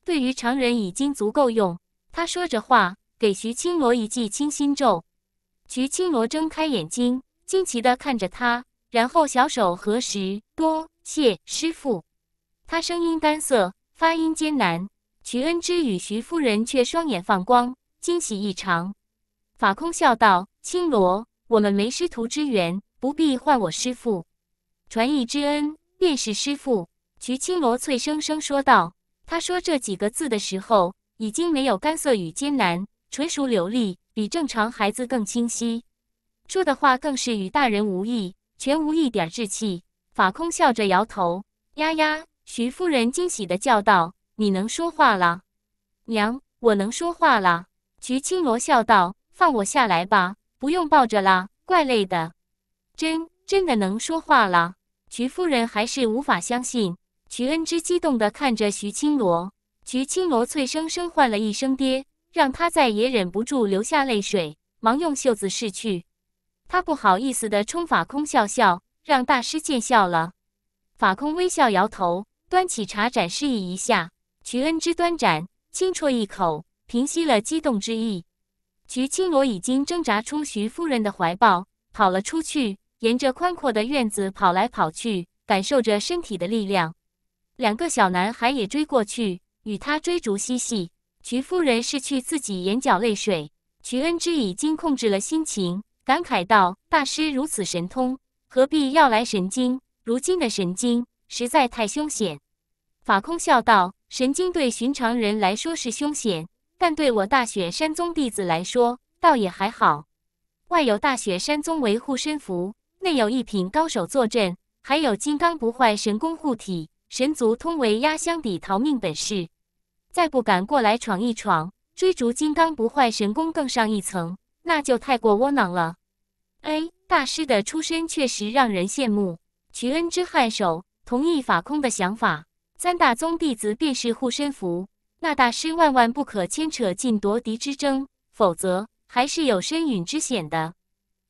对于常人已经足够用。他说着话，给徐青罗一记清心咒。徐青罗睁开眼睛，惊奇地看着他，然后小手合十，多谢师傅。他声音干涩，发音艰难。徐恩之与徐夫人却双眼放光，惊喜异常。法空笑道：“青罗，我们没师徒之缘。”不必唤我师父，传艺之恩便是师父。徐青罗脆生生说道。他说这几个字的时候，已经没有干涩与艰难，纯属流利，比正常孩子更清晰。说的话更是与大人无异，全无一点稚气。法空笑着摇头。丫丫，徐夫人惊喜的叫道：“你能说话了？”娘，我能说话了。徐青罗笑道：“放我下来吧，不用抱着啦，怪累的。”真真的能说话了，徐夫人还是无法相信。徐恩之激动地看着徐青罗，徐青罗脆生生唤了一声“爹”，让他再也忍不住流下泪水，忙用袖子拭去。他不好意思的冲法空笑笑，让大师见笑了。法空微笑摇头，端起茶盏示意一下。徐恩之端盏，轻啜一口，平息了激动之意。徐青罗已经挣扎出徐夫人的怀抱，跑了出去。沿着宽阔的院子跑来跑去，感受着身体的力量。两个小男孩也追过去，与他追逐嬉戏。瞿夫人拭去自己眼角泪水，瞿恩之已经控制了心情，感慨道：“大师如此神通，何必要来神经？如今的神经实在太凶险。”法空笑道：“神经对寻常人来说是凶险，但对我大雪山宗弟子来说，倒也还好。外有大雪山宗为护身符。”内有一品高手坐镇，还有金刚不坏神功护体，神族通为压箱底逃命本事。再不敢过来闯一闯，追逐金刚不坏神功更上一层，那就太过窝囊了。哎，大师的出身确实让人羡慕。徐恩之颔首，同意法空的想法。三大宗弟子便是护身符，那大师万万不可牵扯进夺嫡之争，否则还是有身陨之险的。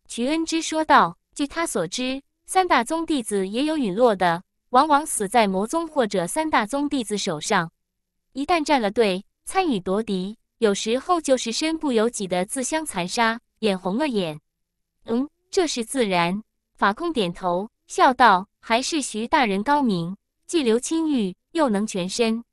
徐恩之说道。据他所知，三大宗弟子也有陨落的，往往死在魔宗或者三大宗弟子手上。一旦站了队，参与夺嫡，有时候就是身不由己的自相残杀，眼红了眼。嗯，这是自然。法空点头笑道：“还是徐大人高明，既留青玉，又能全身。”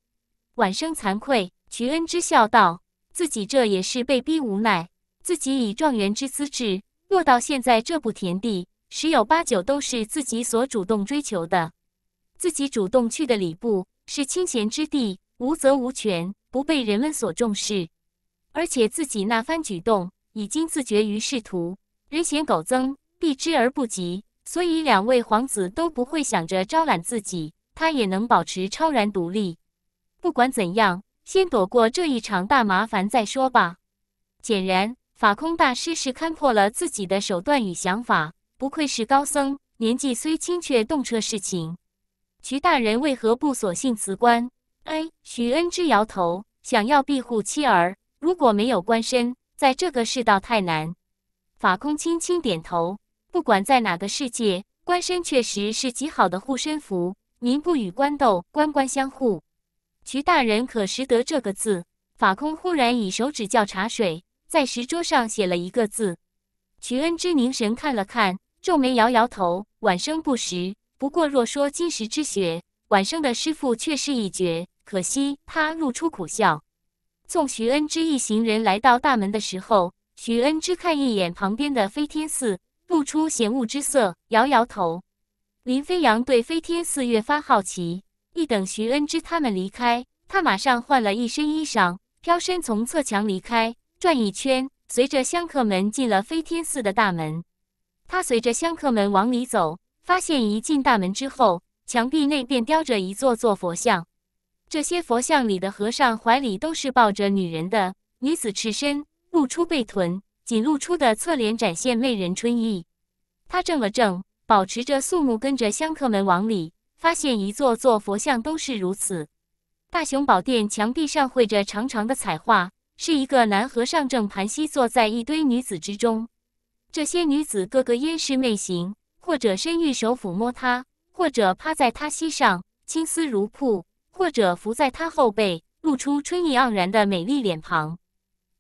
晚生惭愧，徐恩之笑道：“自己这也是被逼无奈，自己以状元之资质，落到现在这步田地。”十有八九都是自己所主动追求的，自己主动去的礼部是清闲之地，无责无权，不被人们所重视。而且自己那番举动已经自绝于仕途，人嫌狗憎，避之而不及。所以两位皇子都不会想着招揽自己，他也能保持超然独立。不管怎样，先躲过这一场大麻烦再说吧。显然，法空大师是看破了自己的手段与想法。不愧是高僧，年纪虽轻却洞彻世情。徐大人为何不索性辞官？哎，徐恩之摇头，想要庇护妻儿，如果没有官身，在这个世道太难。法空轻轻点头，不管在哪个世界，官身确实是极好的护身符。民不与官斗，官官相护。徐大人可识得这个字？法空忽然以手指叫茶水，在石桌上写了一个字。徐恩之凝神看了看。皱眉，摇摇头。晚生不识，不过若说今时之学，晚生的师傅却是一绝。可惜，他露出苦笑。送徐恩之一行人来到大门的时候，徐恩之看一眼旁边的飞天寺，露出嫌恶之色，摇摇头。林飞扬对飞天寺越发好奇。一等徐恩之他们离开，他马上换了一身衣裳，飘身从侧墙离开，转一圈，随着香客们进了飞天寺的大门。他随着香客们往里走，发现一进大门之后，墙壁内便雕着一座座佛像。这些佛像里的和尚怀里都是抱着女人的，女子赤身，露出背臀，仅露出的侧脸展现媚人春意。他怔了怔，保持着肃穆，跟着香客们往里。发现一座座佛像都是如此。大雄宝殿墙壁上绘着长长的彩画，是一个男和尚正盘膝坐在一堆女子之中。这些女子个个烟势媚形，或者伸玉手抚摸他，或者趴在他膝上，青丝如瀑，或者伏在他后背，露出春意盎然的美丽脸庞。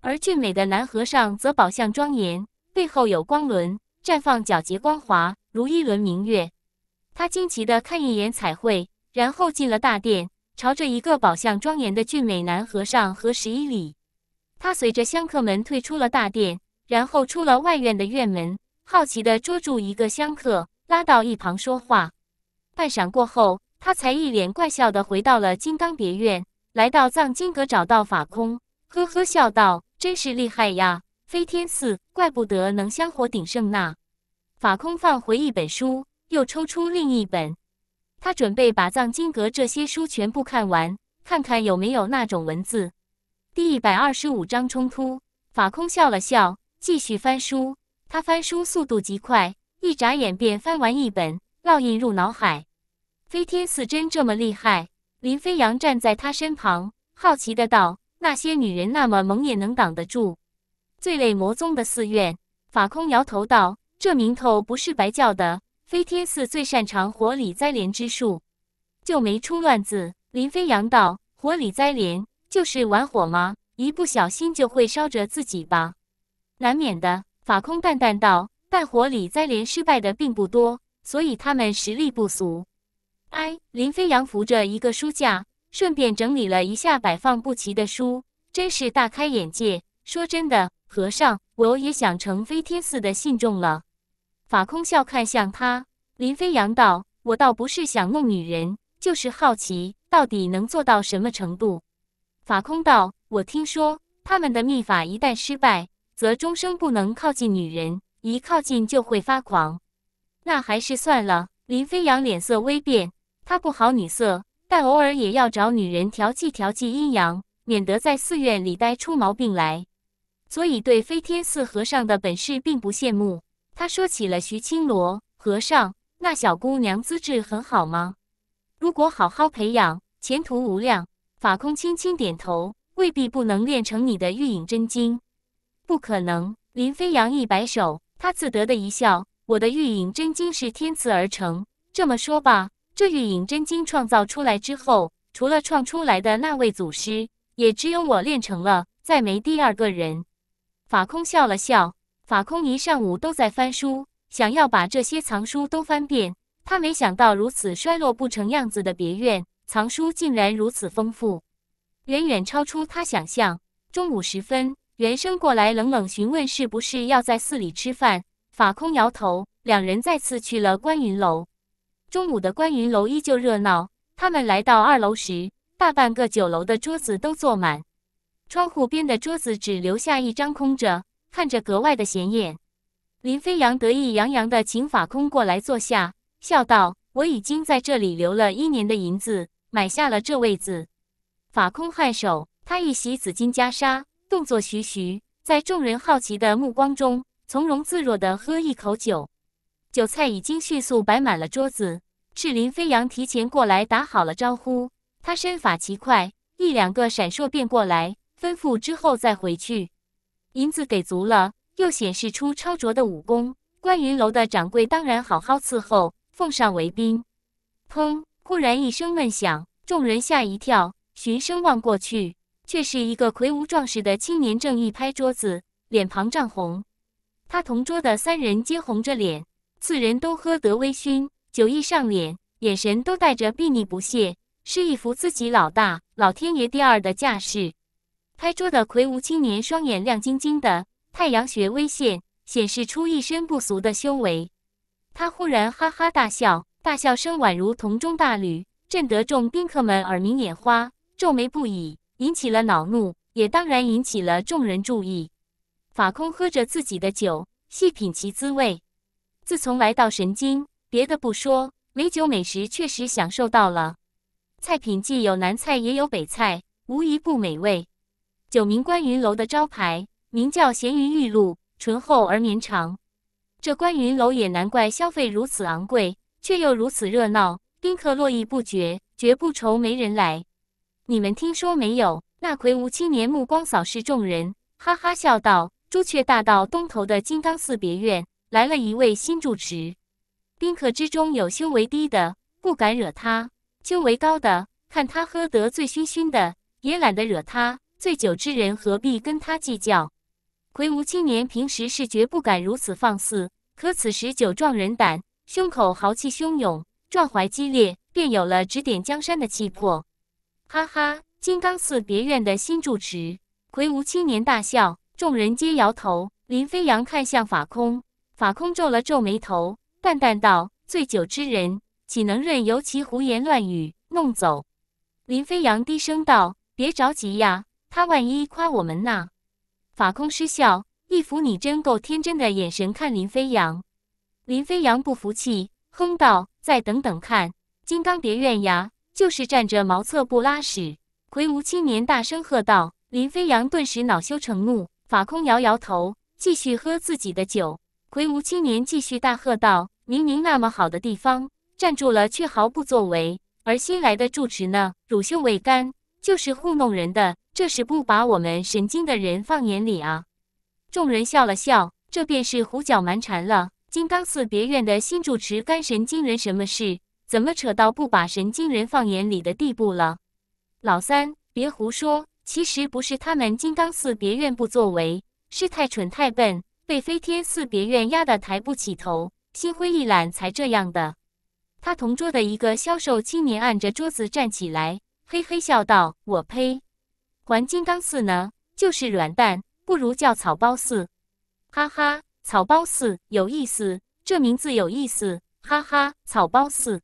而俊美的男和尚则宝相庄严，背后有光轮绽放皎洁光华，如一轮明月。他惊奇地看一眼彩绘，然后进了大殿，朝着一个宝相庄严的俊美男和尚和十一礼。他随着香客们退出了大殿。然后出了外院的院门，好奇的捉住一个香客，拉到一旁说话。半晌过后，他才一脸怪笑的回到了金刚别院，来到藏经阁找到法空，呵呵笑道：“真是厉害呀，飞天寺，怪不得能香火鼎盛呐。”法空放回一本书，又抽出另一本，他准备把藏经阁这些书全部看完，看看有没有那种文字。第一百二十五章冲突。法空笑了笑。继续翻书，他翻书速度极快，一眨眼便翻完一本，烙印入脑海。飞天寺真这么厉害？林飞扬站在他身旁，好奇的道：“那些女人那么猛，也能挡得住？”最累魔宗的寺院法空摇头道：“这名头不是白叫的，飞天寺最擅长火里灾连之术，就没出乱子。”林飞扬道：“火里灾连就是玩火吗？一不小心就会烧着自己吧？”难免的，法空淡淡道：“但火里灾连失败的并不多，所以他们实力不俗。”哎，林飞扬扶着一个书架，顺便整理了一下摆放不齐的书，真是大开眼界。说真的，和尚，我也想成飞天寺的信众了。法空笑看向他，林飞扬道：“我倒不是想弄女人，就是好奇到底能做到什么程度。”法空道：“我听说他们的秘法一旦失败。”则终生不能靠近女人，一靠近就会发狂。那还是算了。林飞扬脸色微变，他不好女色，但偶尔也要找女人调剂调剂阴阳，免得在寺院里待出毛病来。所以对飞天寺和尚的本事并不羡慕。他说起了徐青罗和尚那小姑娘资质很好吗？如果好好培养，前途无量。法空轻轻点头，未必不能练成你的玉影真经。不可能！林飞扬一摆手，他自得的一笑：“我的玉影真经是天赐而成。这么说吧，这玉影真经创造出来之后，除了创出来的那位祖师，也只有我练成了，再没第二个人。”法空笑了笑。法空一上午都在翻书，想要把这些藏书都翻遍。他没想到，如此衰落不成样子的别院，藏书竟然如此丰富，远远超出他想象。中午时分。原生过来，冷冷询问：“是不是要在寺里吃饭？”法空摇头。两人再次去了观云楼。中午的观云楼依旧热闹。他们来到二楼时，大半个酒楼的桌子都坐满，窗户边的桌子只留下一张空着，看着格外的显眼。林飞扬得意洋洋地请法空过来坐下，笑道：“我已经在这里留了一年的银子，买下了这位子。”法空颔首，他一袭紫金袈裟。动作徐徐，在众人好奇的目光中，从容自若地喝一口酒。酒菜已经迅速摆满了桌子。赤林飞扬提前过来打好了招呼，他身法奇快，一两个闪烁便过来，吩咐之后再回去。银子给足了，又显示出超卓的武功。关云楼的掌柜当然好好伺候，奉上为宾。砰！忽然一声闷响，众人吓一跳，循声望过去。却是一个魁梧壮实的青年，正一拍桌子，脸庞涨红。他同桌的三人皆红着脸，四人都喝得微醺，酒意上脸，眼神都带着睥睨不屑，是一副自己老大，老天爷第二的架势。拍桌的魁梧青年双眼亮晶晶的，太阳穴微现，显示出一身不俗的修为。他忽然哈哈大笑，大笑声宛如铜钟大吕，震得众宾客们耳鸣眼花，皱眉不已。引起了恼怒，也当然引起了众人注意。法空喝着自己的酒，细品其滋味。自从来到神经，别的不说，美酒美食确实享受到了。菜品既有南菜也有北菜，无一不美味。九名关云楼的招牌名叫“咸鱼玉露”，醇厚而绵长。这关云楼也难怪消费如此昂贵，却又如此热闹，宾客络绎不绝，绝不愁没人来。你们听说没有？那魁梧青年目光扫视众人，哈哈笑道：“朱雀大道东头的金刚寺别院来了一位新住持。宾客之中有修为低的，不敢惹他；修为高的，看他喝得醉醺醺的，也懒得惹他。醉酒之人何必跟他计较？”魁梧青年平时是绝不敢如此放肆，可此时酒壮人胆，胸口豪气汹涌，壮怀激烈，便有了指点江山的气魄。哈哈！金刚寺别院的新住持魁梧青年大笑，众人皆摇头。林飞扬看向法空，法空皱了皱眉头，淡淡道：“醉酒之人，岂能任由其胡言乱语？弄走。”林飞扬低声道：“别着急呀，他万一夸我们呢？”法空失笑，一副你真够天真的眼神看林飞扬。林飞扬不服气，哼道：“再等等看，金刚别院呀。”就是站着茅厕不拉屎！魁梧青年大声喝道。林飞扬顿时恼羞成怒。法空摇摇头，继续喝自己的酒。魁梧青年继续大喝道：“明明那么好的地方，站住了却毫不作为。而新来的住持呢，乳臭未干，就是糊弄人的。这是不把我们神经的人放眼里啊！”众人笑了笑，这便是胡搅蛮缠了。金刚寺别院的新住持干神经人什么事？怎么扯到不把神经人放眼里的地步了？老三，别胡说。其实不是他们金刚寺别院不作为，是太蠢太笨，被飞天寺别院压得抬不起头，心灰意懒才这样的。他同桌的一个消瘦青年按着桌子站起来，嘿嘿笑道：“我呸！还金刚寺呢，就是软蛋，不如叫草包寺。哈哈，草包寺有意思，这名字有意思。哈哈，草包寺。”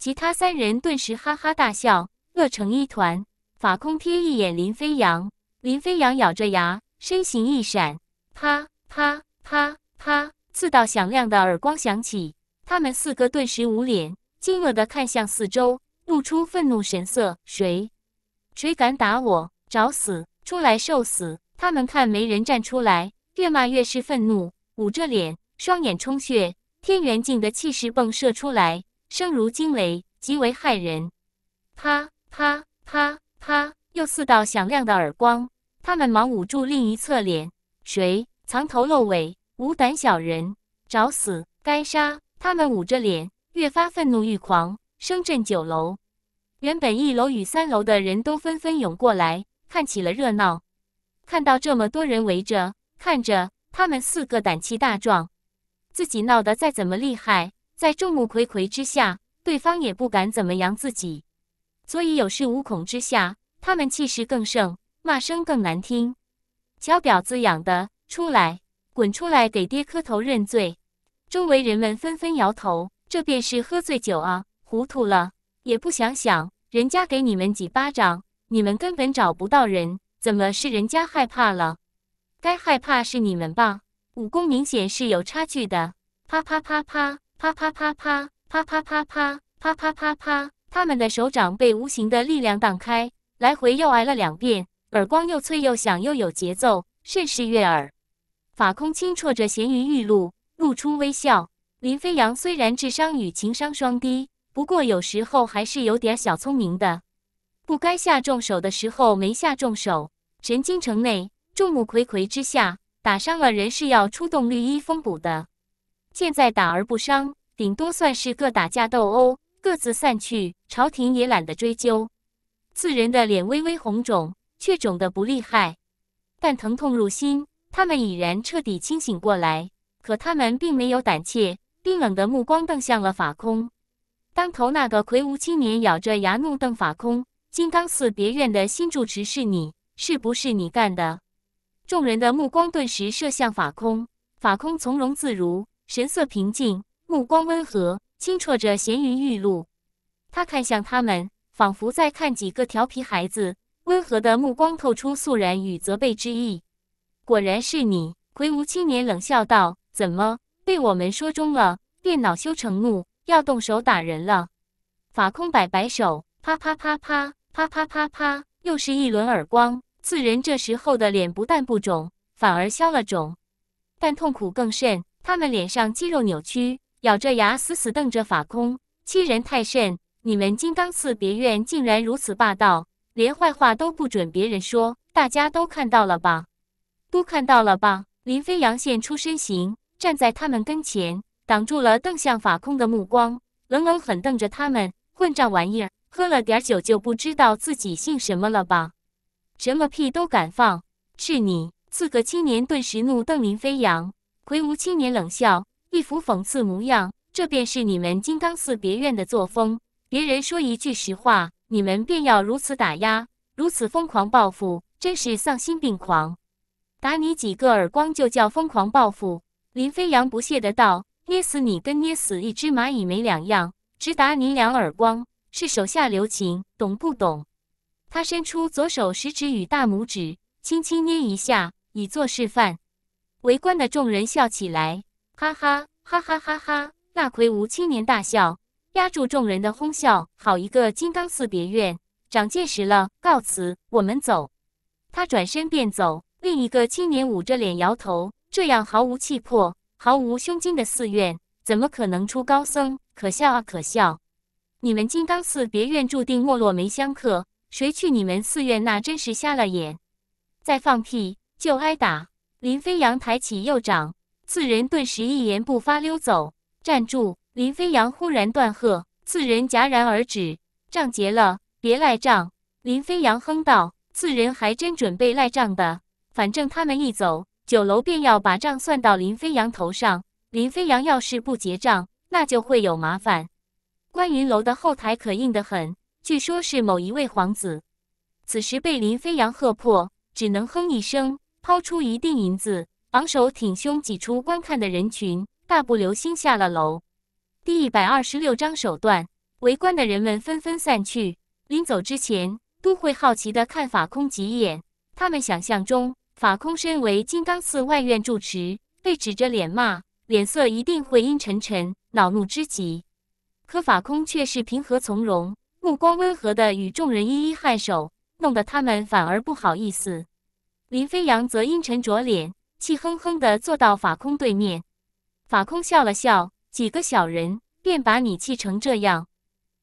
其他三人顿时哈哈大笑，乐成一团。法空瞥一眼林飞扬，林飞扬咬着牙，身形一闪，啪啪啪啪，刺到响亮的耳光响起。他们四个顿时捂脸，惊愕的看向四周，露出愤怒神色：“谁？谁敢打我？找死！出来受死！”他们看没人站出来，越骂越是愤怒，捂着脸，双眼充血，天元境的气势迸射出来。声如惊雷，极为骇人。啪啪啪啪，又四道响亮的耳光。他们忙捂住另一侧脸。谁藏头露尾，无胆小人，找死，该杀！他们捂着脸，越发愤怒欲狂，声震九楼。原本一楼与三楼的人都纷纷涌过来，看起了热闹。看到这么多人围着看着他们四个，胆气大壮，自己闹得再怎么厉害。在众目睽睽之下，对方也不敢怎么样自己，所以有恃无恐之下，他们气势更盛，骂声更难听。瞧婊子养的，出来，滚出来，给爹磕头认罪！周围人们纷纷摇头：这便是喝醉酒啊，糊涂了，也不想想，人家给你们几巴掌，你们根本找不到人，怎么是人家害怕了？该害怕是你们吧？武功明显是有差距的。啪啪啪啪。啪啪啪啪啪啪啪啪啪啪啪！他们的手掌被无形的力量荡开，来回又挨了两遍，耳光又脆又响，又有节奏，甚是悦耳。法空轻啜着咸鱼玉露，露出微笑。林飞扬虽然智商与情商双低，不过有时候还是有点小聪明的。不该下重手的时候没下重手。神经城内，众目睽睽之下打伤了人，是要出动绿衣封补的。现在打而不伤，顶多算是个打架斗殴，各自散去，朝廷也懒得追究。四人的脸微微红肿，却肿得不厉害，但疼痛入心，他们已然彻底清醒过来。可他们并没有胆怯，冰冷的目光瞪向了法空。当头那个魁梧青年咬着牙怒瞪法空：“金刚寺别院的新住持是你，是不是你干的？”众人的目光顿时射向法空，法空从容自如。神色平静，目光温和，清澈着闲云玉露。他看向他们，仿佛在看几个调皮孩子。温和的目光透出肃然与责备之意。果然是你，魁梧青年冷笑道：“怎么被我们说中了，便恼羞成怒，要动手打人了？”法空摆摆手，啪啪啪啪啪啪啪啪，又是一轮耳光。四人这时候的脸不但不肿，反而消了肿，但痛苦更甚。他们脸上肌肉扭曲，咬着牙，死死瞪着法空，欺人太甚！你们金刚寺别院竟然如此霸道，连坏话都不准别人说，大家都看到了吧？都看到了吧？林飞扬现出身形，站在他们跟前，挡住了瞪向法空的目光，冷冷狠瞪着他们：“混账玩意儿，喝了点酒就不知道自己姓什么了吧？什么屁都敢放！是你！”四个青年顿时怒瞪林飞扬。魁梧青年冷笑，一副讽刺模样。这便是你们金刚寺别院的作风。别人说一句实话，你们便要如此打压，如此疯狂报复，真是丧心病狂。打你几个耳光就叫疯狂报复？林飞扬不屑地道：“捏死你跟捏死一只蚂蚁没两样，只打你两耳光是手下留情，懂不懂？”他伸出左手食指与大拇指，轻轻捏一下，以作示范。围观的众人笑起来，哈哈哈哈哈哈！那魁梧青年大笑，压住众人的哄笑。好一个金刚寺别院，长见识了，告辞，我们走。他转身便走。另一个青年捂着脸摇头：“这样毫无气魄、毫无胸襟的寺院，怎么可能出高僧？可笑啊，可笑！你们金刚寺别院注定没落，没香客谁去你们寺院？那真是瞎了眼！再放屁就挨打。”林飞扬抬起右掌，四人顿时一言不发溜走。站住！林飞扬忽然断喝，四人戛然而止。账结了，别赖账！林飞扬哼道。四人还真准备赖账的，反正他们一走，酒楼便要把账算到林飞扬头上。林飞扬要是不结账，那就会有麻烦。关云楼的后台可硬得很，据说，是某一位皇子。此时被林飞扬喝破，只能哼一声。抛出一锭银子，昂首挺胸挤出观看的人群，大步流星下了楼。第一百二十六章手段。围观的人们纷纷散去，临走之前都会好奇的看法空几眼。他们想象中，法空身为金刚寺外院住持，被指着脸骂，脸色一定会阴沉沉，恼怒之极。可法空却是平和从容，目光温和的与众人一一颔首，弄得他们反而不好意思。林飞扬则阴沉着脸，气哼哼地坐到法空对面。法空笑了笑：“几个小人便把你气成这样。”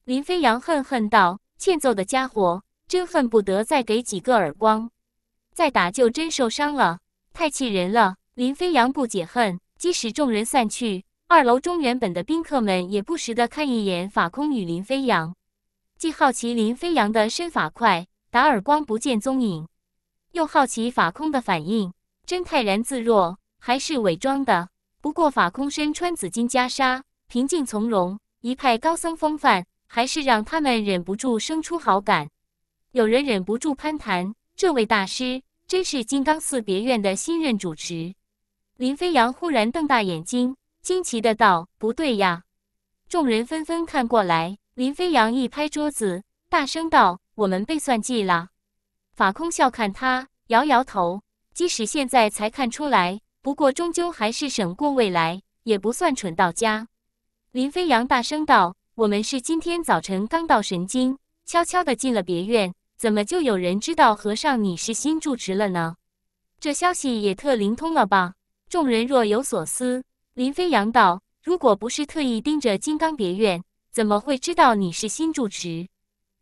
林飞扬恨恨道：“欠揍的家伙，真恨不得再给几个耳光！再打就真受伤了，太气人了！”林飞扬不解恨。即使众人散去，二楼中原本的宾客们也不时地看一眼法空与林飞扬，既好奇林飞扬的身法快，打耳光不见踪影。又好奇法空的反应，真泰然自若，还是伪装的？不过法空身穿紫金袈裟，平静从容，一派高僧风范，还是让他们忍不住生出好感。有人忍不住攀谈：“这位大师真是金刚寺别院的新任主持。”林飞扬忽然瞪大眼睛，惊奇的道：“不对呀！”众人纷纷看过来，林飞扬一拍桌子，大声道：“我们被算计了！”法空笑看他，摇摇头。即使现在才看出来，不过终究还是省过未来，也不算蠢到家。林飞扬大声道：“我们是今天早晨刚到神经，悄悄的进了别院，怎么就有人知道和尚你是新住持了呢？这消息也特灵通了吧？”众人若有所思。林飞扬道：“如果不是特意盯着金刚别院，怎么会知道你是新住持？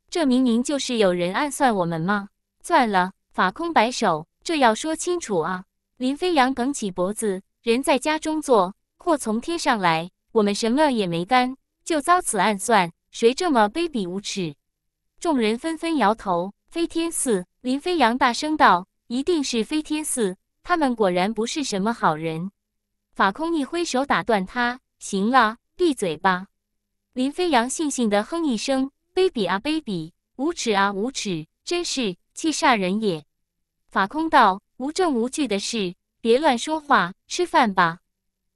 这明明就是有人暗算我们吗？”算了，法空摆手，这要说清楚啊！林飞扬梗起脖子，人在家中坐，祸从天上来，我们什么也没干，就遭此暗算，谁这么卑鄙无耻？众人纷纷摇头。飞天寺，林飞扬大声道：“一定是飞天寺，他们果然不是什么好人。”法空一挥手打断他：“行了，闭嘴吧！”林飞扬悻悻的哼一声：“卑鄙啊，卑鄙！无耻啊，无耻！真是……”气煞人也！法空道无证无据的事，别乱说话。吃饭吧，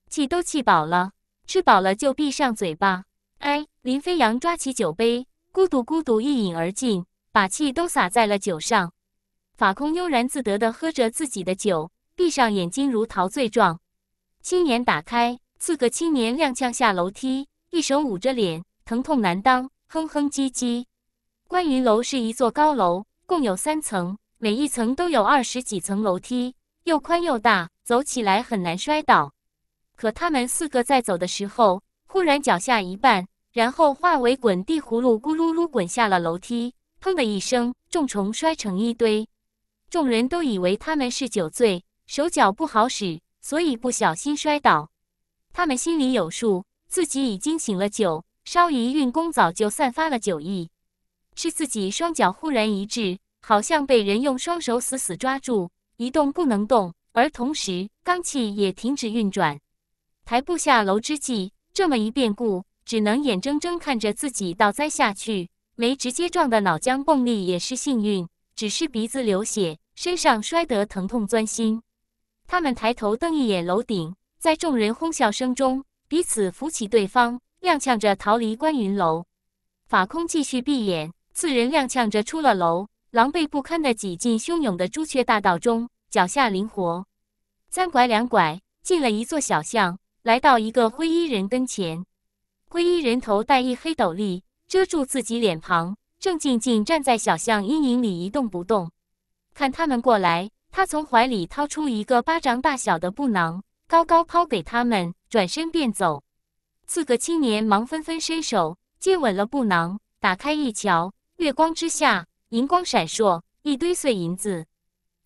气都气饱了，吃饱了就闭上嘴巴。哎，林飞扬抓起酒杯，咕嘟咕嘟一饮而尽，把气都撒在了酒上。法空悠然自得地喝着自己的酒，闭上眼睛如陶醉状。青年打开，四个青年踉跄下楼梯，一手捂着脸，疼痛难当，哼哼唧唧。观云楼是一座高楼。共有三层，每一层都有二十几层楼梯，又宽又大，走起来很难摔倒。可他们四个在走的时候，忽然脚下一绊，然后化为滚地葫芦，咕噜噜滚下了楼梯，砰的一声，重重摔成一堆。众人都以为他们是酒醉，手脚不好使，所以不小心摔倒。他们心里有数，自己已经醒了酒，稍一运功，早就散发了酒意。是自己双脚忽然一滞，好像被人用双手死死抓住，一动不能动，而同时罡气也停止运转。抬步下楼之际，这么一变故，只能眼睁睁看着自己倒栽下去。没直接撞的脑浆迸裂也是幸运，只是鼻子流血，身上摔得疼痛钻心。他们抬头瞪一眼楼顶，在众人哄笑声中，彼此扶起对方，踉跄着逃离观云楼。法空继续闭眼。四人踉跄着出了楼，狼狈不堪地挤进汹涌的朱雀大道中，脚下灵活，三拐两拐进了一座小巷，来到一个灰衣人跟前。灰衣人头戴一黑斗笠，遮住自己脸庞，正静静站在小巷阴影里一动不动。看他们过来，他从怀里掏出一个巴掌大小的布囊，高高抛给他们，转身便走。四个青年忙纷纷伸手接稳了布囊，打开一瞧。月光之下，银光闪烁，一堆碎银子。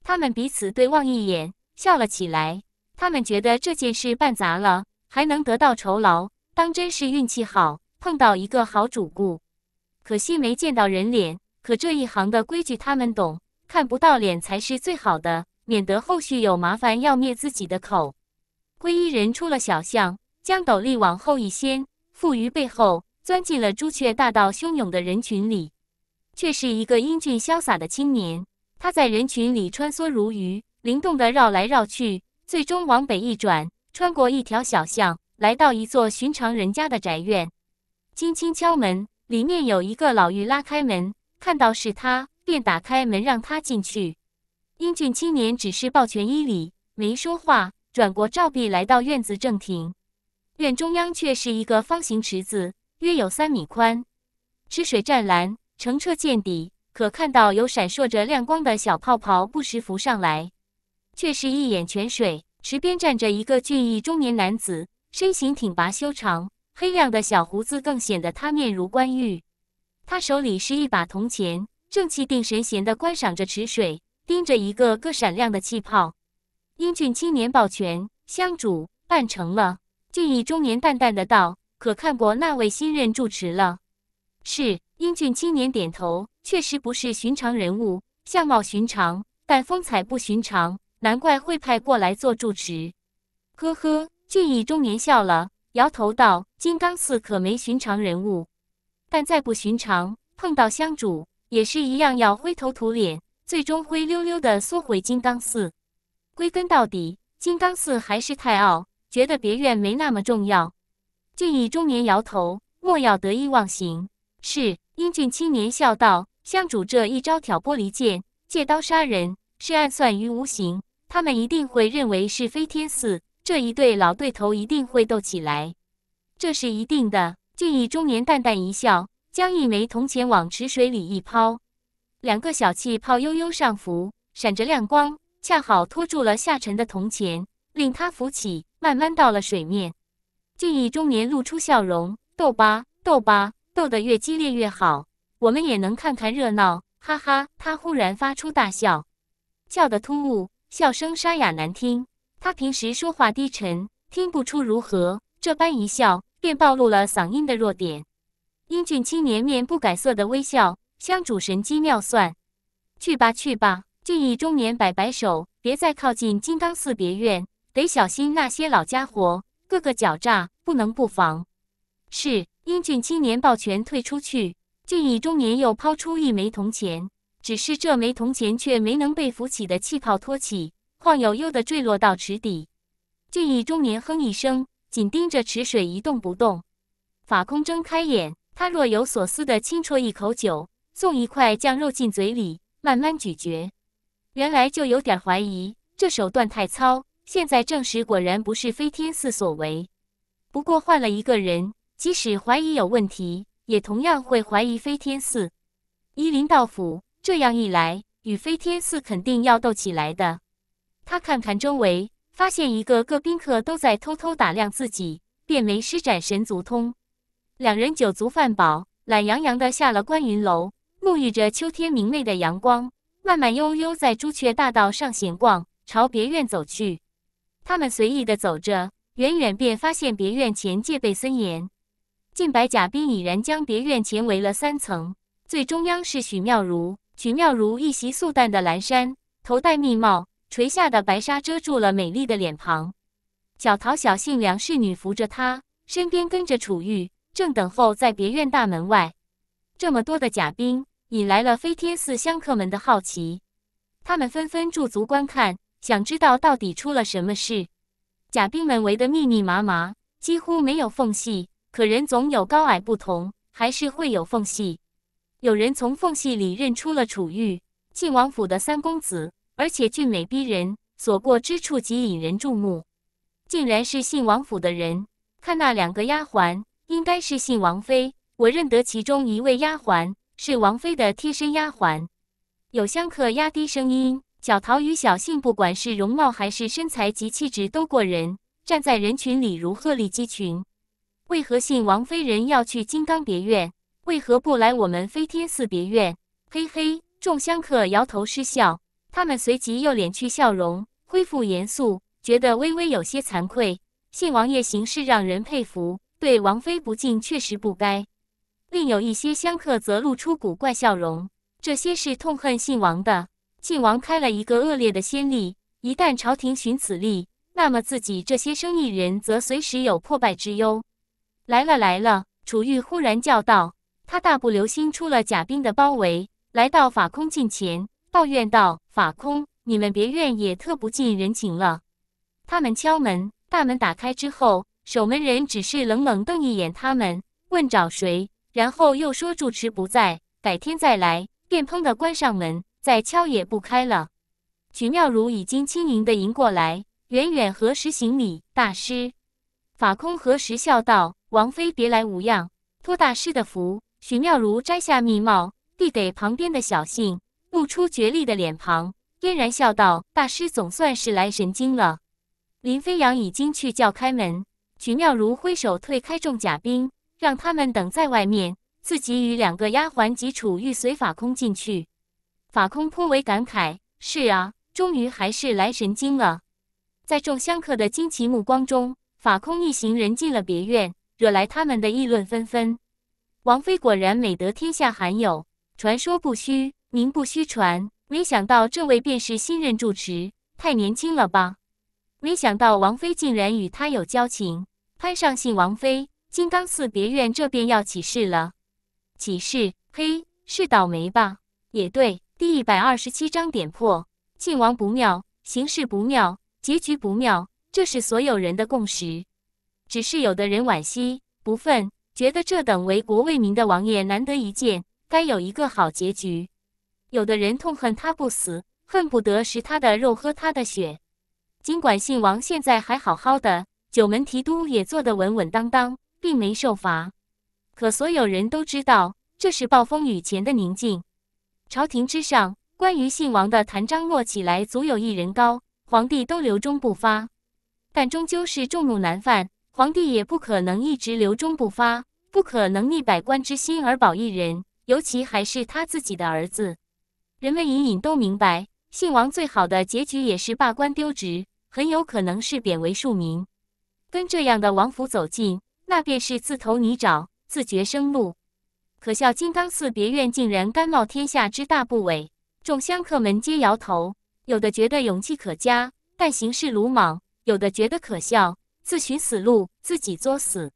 他们彼此对望一眼，笑了起来。他们觉得这件事办砸了，还能得到酬劳，当真是运气好，碰到一个好主顾。可惜没见到人脸，可这一行的规矩他们懂，看不到脸才是最好的，免得后续有麻烦要灭自己的口。灰衣人出了小巷，将斗笠往后一掀，附于背后，钻进了朱雀大道汹涌的人群里。却是一个英俊潇洒的青年，他在人群里穿梭如鱼，灵动地绕来绕去，最终往北一转，穿过一条小巷，来到一座寻常人家的宅院，轻轻敲门。里面有一个老妪拉开门，看到是他，便打开门让他进去。英俊青年只是抱拳一礼，没说话，转过照壁来到院子正庭，院中央却是一个方形池子，约有三米宽，池水湛蓝。澄澈见底，可看到有闪烁着亮光的小泡泡不时浮上来，却是一眼泉水。池边站着一个俊逸中年男子，身形挺拔修长，黑亮的小胡子更显得他面如冠玉。他手里是一把铜钱，正气定神闲地观赏着池水，盯着一个个闪亮的气泡。英俊青年抱拳：“香主办成了。”俊逸中年淡淡的道：“可看过那位新任住持了？”“是。”英俊青年点头，确实不是寻常人物，相貌寻常，但风采不寻常，难怪会派过来做住持。呵呵，俊逸中年笑了，摇头道：“金刚寺可没寻常人物，但再不寻常，碰到香主也是一样要灰头土脸，最终灰溜溜的缩回金刚寺。归根到底，金刚寺还是太傲，觉得别院没那么重要。”俊逸中年摇头，莫要得意忘形。是。英俊青年笑道：“乡主这一招挑拨离间、借刀杀人，是暗算于无形。他们一定会认为是飞天四这一对老对头一定会斗起来，这是一定的。”俊逸中年淡淡一笑，将一枚铜钱往池水里一抛，两个小气泡悠悠上浮，闪着亮光，恰好托住了下沉的铜钱，令他浮起，慢慢到了水面。俊逸中年露出笑容：“斗吧，斗吧。”斗得越激烈越好，我们也能看看热闹。哈哈！他忽然发出大笑，笑得突兀，笑声沙哑难听。他平时说话低沉，听不出如何，这般一笑便暴露了嗓音的弱点。英俊青年面不改色的微笑：“香主神机妙算，去吧去吧。”俊逸中年摆摆手：“别再靠近金刚寺别院，得小心那些老家伙，个个狡诈，不能不防。”是。英俊青年抱拳退出去，俊逸中年又抛出一枚铜钱，只是这枚铜钱却没能被浮起的气泡托起，晃悠悠地坠落到池底。俊逸中年哼一声，紧盯着池水一动不动。法空睁开眼，他若有所思地轻啜一口酒，送一块酱肉进嘴里，慢慢咀嚼。原来就有点怀疑这手段太糙，现在证实果然不是飞天寺所为。不过换了一个人。即使怀疑有问题，也同样会怀疑飞天寺。伊林道府，这样一来，与飞天寺肯定要斗起来的。他看看周围，发现一个个宾客都在偷偷打量自己，便没施展神足通。两人酒足饭饱，懒洋洋的下了观云楼，沐浴着秋天明媚的阳光，慢慢悠悠在朱雀大道上闲逛，朝别院走去。他们随意的走着，远远便发现别院前戒备森严。近百甲兵已然将别院前围了三层，最中央是许妙如。许妙如一袭素淡的蓝衫，头戴密帽，垂下的白纱遮住了美丽的脸庞。小桃、小杏两侍女扶着她，身边跟着楚玉，正等候在别院大门外。这么多的甲兵，引来了飞天寺香客们的好奇，他们纷纷驻足观看，想知道到底出了什么事。甲兵们围得密密麻麻，几乎没有缝隙。可人总有高矮不同，还是会有缝隙。有人从缝隙里认出了楚玉，晋王府的三公子，而且俊美逼人，所过之处极引人注目。竟然是晋王府的人，看那两个丫鬟，应该是信王妃。我认得其中一位丫鬟是王妃的贴身丫鬟。有香客压低声音：“小桃与小杏，不管是容貌还是身材及气质，都过人，站在人群里如鹤立鸡群。”为何信王妃人要去金刚别院？为何不来我们飞天寺别院？嘿嘿，众香客摇头失笑，他们随即又敛去笑容，恢复严肃，觉得微微有些惭愧。信王爷行事让人佩服，对王妃不敬确实不该。另有一些香客则露出古怪笑容，这些是痛恨信王的。信王开了一个恶劣的先例，一旦朝廷寻此例，那么自己这些生意人则随时有破败之忧。来了来了！楚玉忽然叫道：“他大步流星出了甲兵的包围，来到法空近前，抱怨道：‘法空，你们别院也特不近人情了。’他们敲门，大门打开之后，守门人只是冷冷瞪一眼他们，问找谁，然后又说住持不在，改天再来，便砰地关上门，再敲也不开了。”曲妙如已经轻盈地迎过来，远远合十行礼：“大师。”法空何时笑道：“王妃别来无恙，托大师的福。”许妙如摘下密帽，递给旁边的小信，露出绝丽的脸庞，嫣然笑道：“大师总算是来神经了。”林飞扬已经去叫开门。许妙如挥手退开众甲兵，让他们等在外面，自己与两个丫鬟及楚玉随法空进去。法空颇为感慨：“是啊，终于还是来神经了。”在众香客的惊奇目光中。法空一行人进了别院，惹来他们的议论纷纷。王妃果然美得天下罕有，传说不虚，名不虚传。没想到这位便是新任住持，太年轻了吧？没想到王妃竟然与他有交情，攀上信王妃，金刚寺别院这便要起事了。起事，嘿，是倒霉吧？也对，第一百二十七章点破，晋王不妙，形势不妙，结局不妙。这是所有人的共识，只是有的人惋惜、不忿，觉得这等为国为民的王爷难得一见，该有一个好结局；有的人痛恨他不死，恨不得食他的肉、喝他的血。尽管信王现在还好好的，九门提督也做得稳稳当当，并没受罚，可所有人都知道，这是暴风雨前的宁静。朝廷之上，关于信王的谈章摞起来足有一人高，皇帝都留中不发。但终究是众怒难犯，皇帝也不可能一直留中不发，不可能逆百官之心而保一人，尤其还是他自己的儿子。人们隐隐都明白，姓王最好的结局也是罢官丢职，很有可能是贬为庶民。跟这样的王府走近，那便是自投泥沼，自绝生路。可笑金刚寺别院竟然甘冒天下之大不韪，众香客们皆摇头，有的觉得勇气可嘉，但行事鲁莽。有的觉得可笑，自寻死路，自己作死。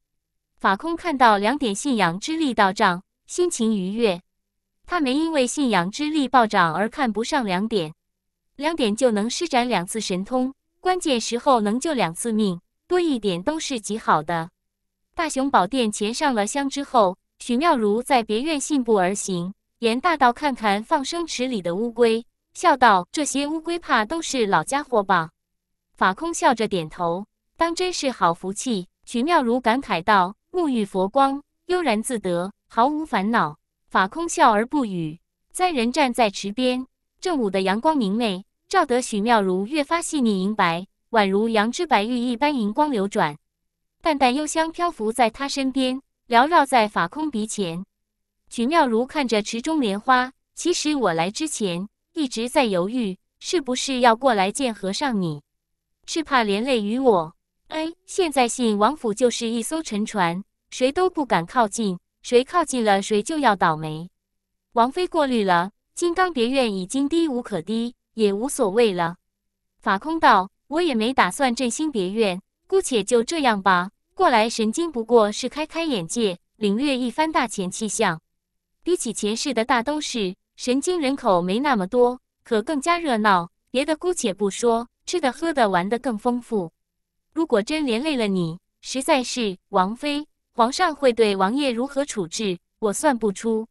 法空看到两点信仰之力到账，心情愉悦。他没因为信仰之力暴涨而看不上两点，两点就能施展两次神通，关键时候能救两次命，多一点都是极好的。大雄宝殿前上了香之后，许妙如在别院信步而行，沿大道看看放生池里的乌龟，笑道：“这些乌龟怕都是老家伙吧？”法空笑着点头，当真是好福气。曲妙如感慨道：“沐浴佛光，悠然自得，毫无烦恼。”法空笑而不语。三人站在池边，正午的阳光明媚，照得许妙如越发细腻莹白，宛如羊脂白玉一般，银光流转。淡淡幽香漂浮在她身边，缭绕在法空鼻前。曲妙如看着池中莲花，其实我来之前一直在犹豫，是不是要过来见和尚你。是怕连累于我。哎，现在信王府就是一艘沉船，谁都不敢靠近，谁靠近了，谁就要倒霉。王妃过虑了，金刚别院已经低无可低，也无所谓了。法空道，我也没打算振兴别院，姑且就这样吧。过来，神经不过是开开眼界，领略一番大前气象。比起前世的大都市，神经人口没那么多，可更加热闹。别的姑且不说。吃的喝的玩的更丰富。如果真连累了你，实在是王妃，皇上会对王爷如何处置，我算不出。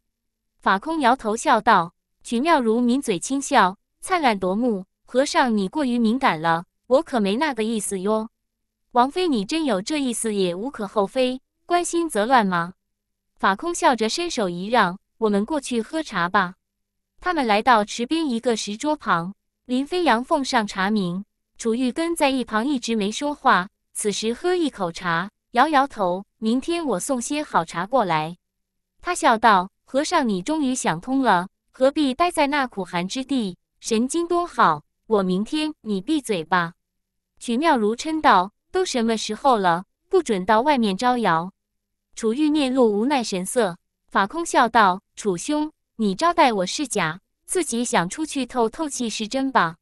法空摇头笑道。曲妙如抿嘴轻笑，灿烂夺目。和尚，你过于敏感了，我可没那个意思哟。王妃，你真有这意思也无可厚非，关心则乱吗？法空笑着伸手一让，我们过去喝茶吧。他们来到池边一个石桌旁。林飞扬奉上茶名，楚玉根在一旁一直没说话。此时喝一口茶，摇摇头：“明天我送些好茶过来。”他笑道：“和尚，你终于想通了，何必待在那苦寒之地？神经多好！我明天……你闭嘴吧。”曲妙如嗔道：“都什么时候了，不准到外面招摇！”楚玉面露无奈神色，法空笑道：“楚兄，你招待我是假。”自己想出去透透气是真吧？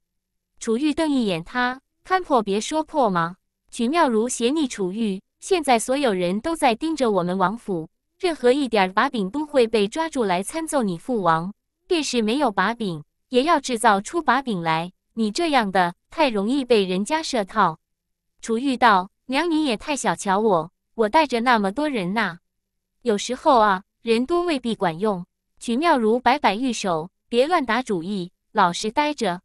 楚玉瞪一眼他，看破别说破吗？曲妙如斜睨楚玉，现在所有人都在盯着我们王府，任何一点儿把柄都会被抓住来参奏你父王。便是没有把柄，也要制造出把柄来。你这样的太容易被人家设套。楚玉道：“娘，你也太小瞧我，我带着那么多人呐。有时候啊，人多未必管用。”曲妙如摆摆玉手。别乱打主意，老实待着。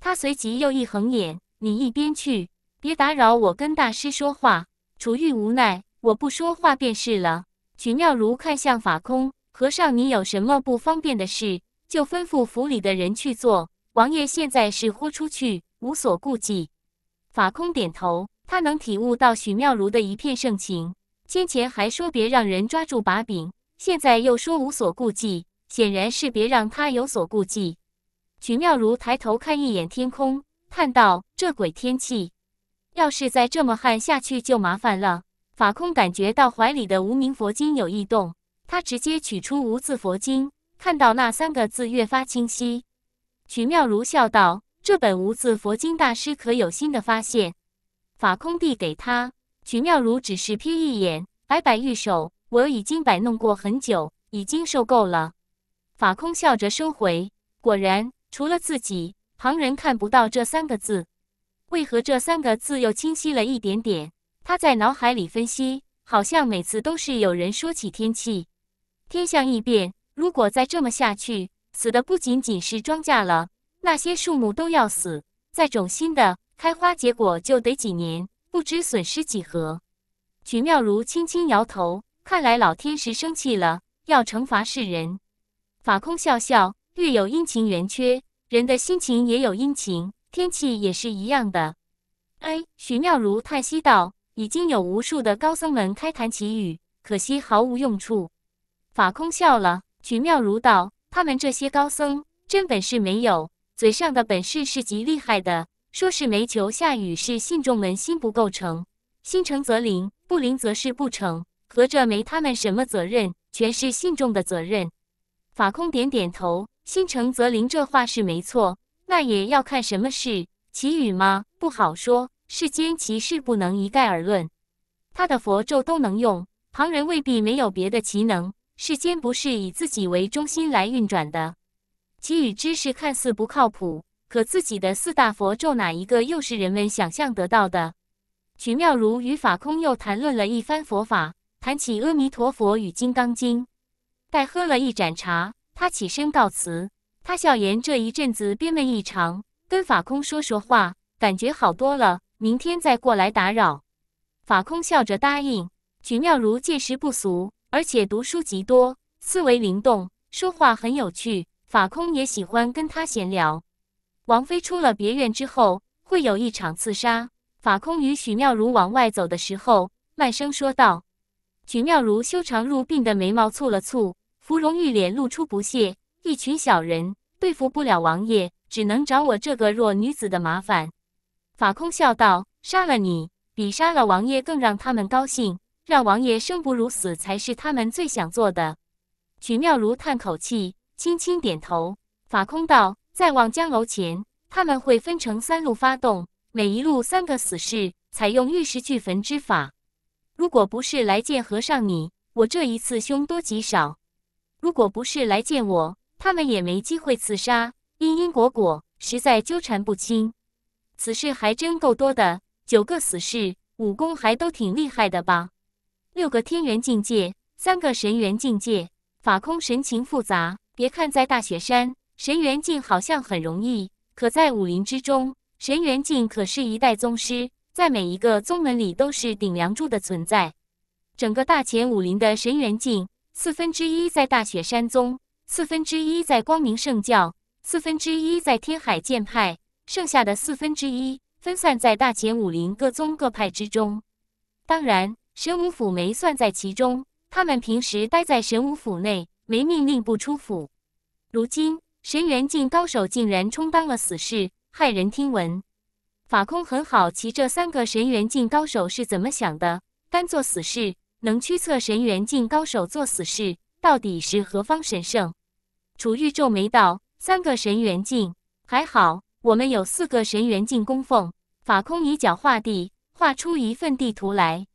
他随即又一横眼：“你一边去，别打扰我跟大师说话。”楚玉无奈：“我不说话便是了。”许妙如看向法空和尚：“你有什么不方便的事，就吩咐府里的人去做。王爷现在是豁出去，无所顾忌。”法空点头，他能体悟到许妙如的一片盛情。先前还说别让人抓住把柄，现在又说无所顾忌。显然是别让他有所顾忌。曲妙如抬头看一眼天空，叹道：“这鬼天气，要是再这么旱下去，就麻烦了。”法空感觉到怀里的无名佛经有异动，他直接取出无字佛经，看到那三个字越发清晰。曲妙如笑道：“这本无字佛经，大师可有新的发现？”法空递给他，曲妙如只是瞥一眼，摆摆玉手：“我已经摆弄过很久，已经受够了。”法空笑着收回，果然除了自己，旁人看不到这三个字。为何这三个字又清晰了一点点？他在脑海里分析，好像每次都是有人说起天气、天象异变。如果再这么下去，死的不仅仅是庄稼了，那些树木都要死。再种新的，开花结果就得几年，不知损失几何。曲妙如轻轻摇头，看来老天是生气了，要惩罚世人。法空笑笑，月有阴晴圆缺，人的心情也有阴晴，天气也是一样的。哎，徐妙如叹息道：“已经有无数的高僧们开坛祈雨，可惜毫无用处。”法空笑了。徐妙如道：“他们这些高僧真本事没有，嘴上的本事是极厉害的。说是没求下雨，是信众们心不构成，心诚则灵，不灵则是不成。合着没他们什么责任，全是信众的责任。”法空点点头，心诚则灵，这话是没错。那也要看什么事。奇雨吗？不好说。世间奇事不能一概而论。他的佛咒都能用，旁人未必没有别的奇能。世间不是以自己为中心来运转的。奇雨知识看似不靠谱，可自己的四大佛咒哪一个又是人们想象得到的？曲妙如与法空又谈论了一番佛法，谈起阿弥陀佛与金刚经。待喝了一盏茶，他起身告辞。他笑言：“这一阵子憋闷异常，跟法空说说话，感觉好多了。明天再过来打扰。”法空笑着答应。许妙如见识不俗，而且读书极多，思维灵动，说话很有趣。法空也喜欢跟他闲聊。王妃出了别院之后，会有一场刺杀。法空与许妙如往外走的时候，慢声说道。曲妙如修长入鬓的眉毛蹙了蹙，芙蓉玉脸露出不屑：“一群小人对付不了王爷，只能找我这个弱女子的麻烦。”法空笑道：“杀了你，比杀了王爷更让他们高兴，让王爷生不如死，才是他们最想做的。”曲妙如叹口气，轻轻点头。法空道：“再往江楼前，他们会分成三路发动，每一路三个死士，采用玉石俱焚之法。”如果不是来见和尚你，我这一次凶多吉少；如果不是来见我，他们也没机会刺杀。因因果果实在纠缠不清，此事还真够多的。九个死士，武功还都挺厉害的吧？六个天元境界，三个神元境界。法空神情复杂。别看在大雪山神元境好像很容易，可在武林之中，神元境可是一代宗师。在每一个宗门里都是顶梁柱的存在。整个大前武林的神元境，四分之一在大雪山宗，四分之一在光明圣教，四分之一在天海剑派，剩下的四分之一分散在大前武林各宗各派之中。当然，神武府没算在其中，他们平时待在神武府内，没命令不出府。如今，神元境高手竟然充当了死士，骇人听闻。法空很好，奇这三个神元境高手是怎么想的？甘做死士，能驱策神元境高手做死士，到底是何方神圣？楚玉皱眉道：“三个神元境还好，我们有四个神元境供奉。”法空以脚画地，画出一份地图来。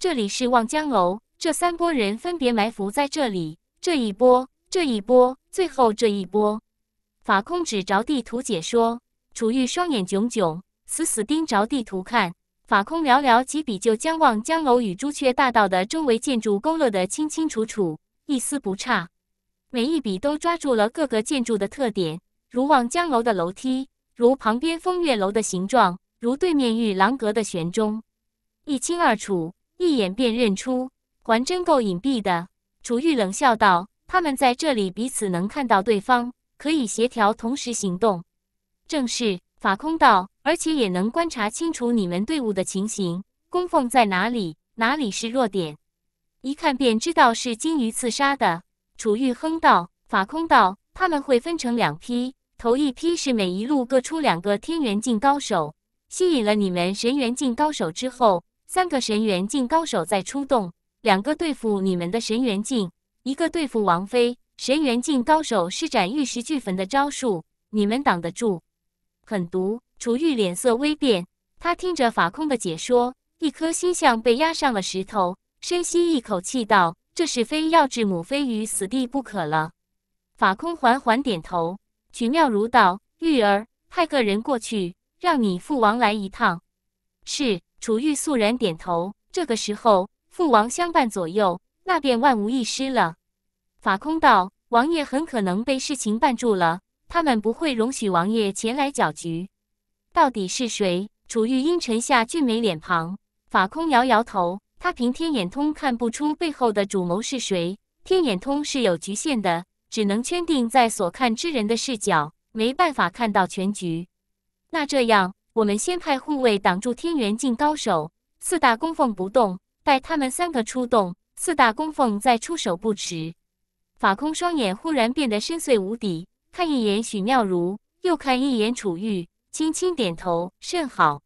这里是望江楼，这三波人分别埋伏在这里。这一波，这一波，最后这一波。法空指着地图解说，楚玉双眼炯炯。死死盯着地图看，法空寥寥几笔就将望江楼与朱雀大道的周围建筑勾勒得清清楚楚，一丝不差，每一笔都抓住了各个建筑的特点，如望江楼的楼梯，如旁边风月楼的形状，如对面玉廊阁的玄钟，一清二楚，一眼便认出，还真够隐蔽的。楚玉冷笑道：“他们在这里彼此能看到对方，可以协调同时行动。”正是法空道。而且也能观察清楚你们队伍的情形，供奉在哪里，哪里是弱点，一看便知道是金鱼刺杀的。楚玉哼道：“法空道，他们会分成两批，头一批是每一路各出两个天元境高手，吸引了你们神元境高手之后，三个神元境高手再出动，两个对付你们的神元境，一个对付王妃。神元境高手施展玉石俱焚的招数，你们挡得住？狠毒。”楚玉脸色微变，他听着法空的解说，一颗心像被压上了石头，深吸一口气道：“这是非要置母妃于死地不可了。”法空缓缓点头。曲妙如道：“玉儿，派个人过去，让你父王来一趟。”是楚玉肃然点头。这个时候，父王相伴左右，那便万无一失了。法空道：“王爷很可能被事情绊住了，他们不会容许王爷前来搅局。”到底是谁？楚玉阴沉下俊美脸庞，法空摇摇头。他凭天眼通看不出背后的主谋是谁。天眼通是有局限的，只能圈定在所看之人的视角，没办法看到全局。那这样，我们先派护卫挡住天元境高手，四大供奉不动，待他们三个出动，四大供奉再出手不迟。法空双眼忽然变得深邃无底，看一眼许妙如，又看一眼楚玉。轻轻点头，甚好。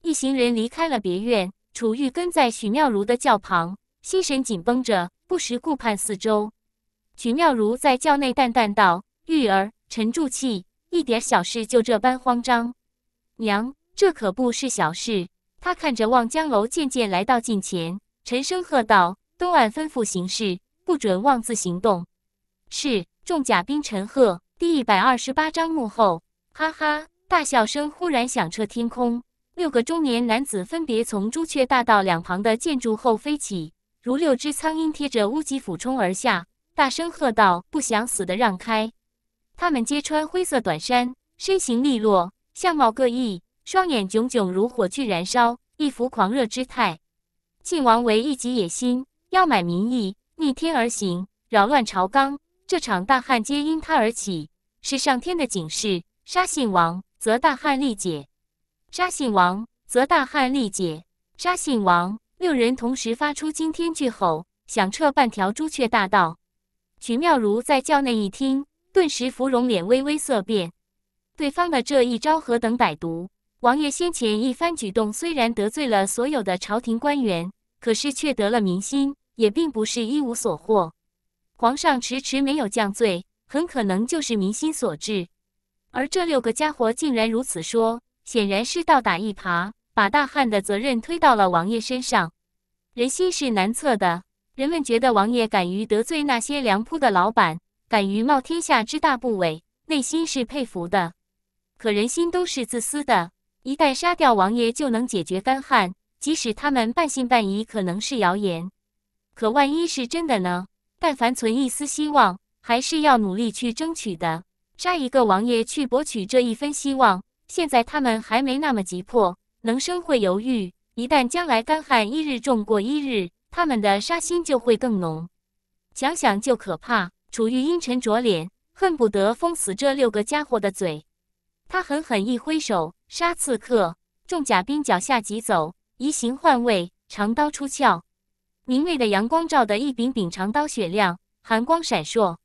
一行人离开了别院，楚玉跟在许妙如的轿旁，心神紧绷着，不时顾盼四周。许妙如在轿内淡淡道：“玉儿，沉住气，一点小事就这般慌张。”娘，这可不是小事。他看着望江楼渐渐来到近前，沉声喝道：“都按吩咐行事，不准妄自行动。”是。众甲兵陈赫第一百二十八章幕后。哈哈。大笑声忽然响彻天空。六个中年男子分别从朱雀大道两旁的建筑后飞起，如六只苍鹰贴着屋脊俯冲而下，大声喝道：“不想死的让开！”他们皆穿灰色短衫，身形利落，相貌各异，双眼炯炯如火炬燃烧，一副狂热之态。晋王为一己野心，要买民意，逆天而行，扰乱朝纲。这场大旱皆因他而起，是上天的警示。杀晋王！则大汉力解，沙信王则大汉力解，沙信王六人同时发出惊天巨吼，响彻半条朱雀大道。曲妙如在轿内一听，顿时芙蓉脸微微色变。对方的这一招何等歹毒！王爷先前一番举动虽然得罪了所有的朝廷官员，可是却得了民心，也并不是一无所获。皇上迟迟没有降罪，很可能就是民心所致。而这六个家伙竟然如此说，显然是倒打一耙，把大汉的责任推到了王爷身上。人心是难测的，人们觉得王爷敢于得罪那些粮铺的老板，敢于冒天下之大不韪，内心是佩服的。可人心都是自私的，一旦杀掉王爷就能解决干旱，即使他们半信半疑，可能是谣言。可万一是真的呢？但凡存一丝希望，还是要努力去争取的。杀一个王爷去博取这一分希望，现在他们还没那么急迫，能生会犹豫。一旦将来干旱一日重过一日，他们的杀心就会更浓，想想就可怕。楚玉阴沉着脸，恨不得封死这六个家伙的嘴。他狠狠一挥手，杀刺客，众甲兵脚下疾走，移形换位，长刀出鞘。明媚的阳光照得一柄柄长刀雪亮，寒光闪烁。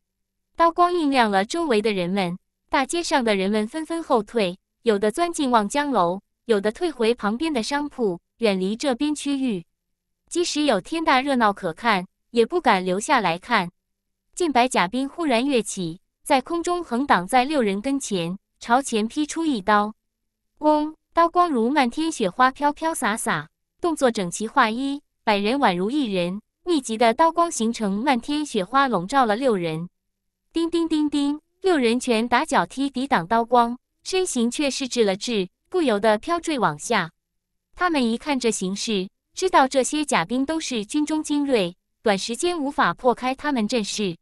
刀光映亮了周围的人们，大街上的人们纷纷后退，有的钻进望江楼，有的退回旁边的商铺，远离这边区域。即使有天大热闹可看，也不敢留下来看。近百甲兵忽然跃起，在空中横挡在六人跟前，朝前劈出一刀。嗡，刀光如漫天雪花飘飘洒洒，动作整齐划一，百人宛如一人。密集的刀光形成漫天雪花，笼罩了六人。叮叮叮叮！六人拳打脚踢，抵挡刀光，身形却是滞了滞，不由得飘坠往下。他们一看这形势，知道这些甲兵都是军中精锐，短时间无法破开他们阵势。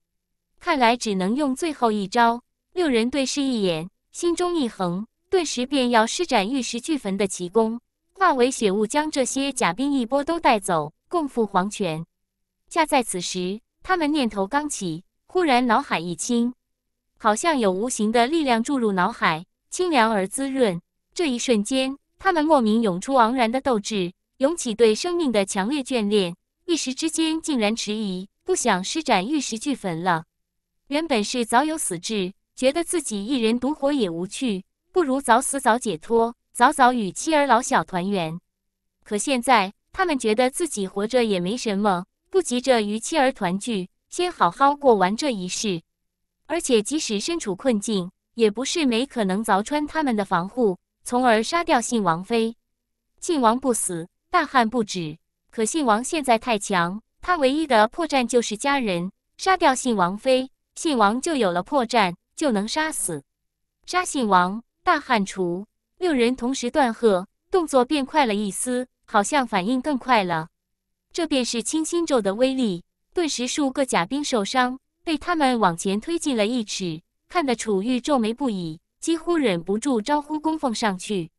看来只能用最后一招。六人对视一眼，心中一横，顿时便要施展玉石俱焚的奇功，化为血雾将这些甲兵一波都带走，共赴黄泉。恰在此时，他们念头刚起。忽然，脑海一清，好像有无形的力量注入脑海，清凉而滋润。这一瞬间，他们莫名涌出昂然的斗志，涌起对生命的强烈眷恋。一时之间，竟然迟疑，不想施展玉石俱焚了。原本是早有死志，觉得自己一人独活也无趣，不如早死早解脱，早早与妻儿老小团圆。可现在，他们觉得自己活着也没什么，不急着与妻儿团聚。先好好过完这一世，而且即使身处困境，也不是没可能凿穿他们的防护，从而杀掉信王妃。晋王不死，大汉不止。可信王现在太强，他唯一的破绽就是家人。杀掉信王妃，信王就有了破绽，就能杀死。杀信王，大汉除六人同时断喝，动作变快了一丝，好像反应更快了。这便是清心咒的威力。顿时，数个甲兵受伤，被他们往前推进了一尺。看得楚玉皱眉不已，几乎忍不住招呼供奉上去。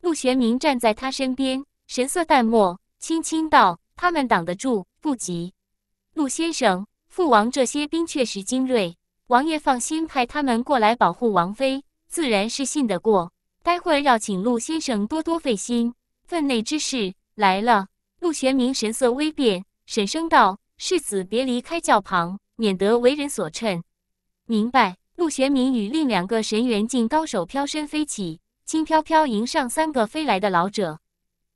陆玄明站在他身边，神色淡漠，轻轻道：“他们挡得住，不急。”陆先生，父王这些兵确实精锐，王爷放心，派他们过来保护王妃，自然是信得过。待会儿要请陆先生多多费心，分内之事。来了，陆玄明神色微变，沈声道。誓死别离开教旁，免得为人所趁。明白？陆玄明与另两个神元境高手飘身飞起，轻飘飘迎上三个飞来的老者。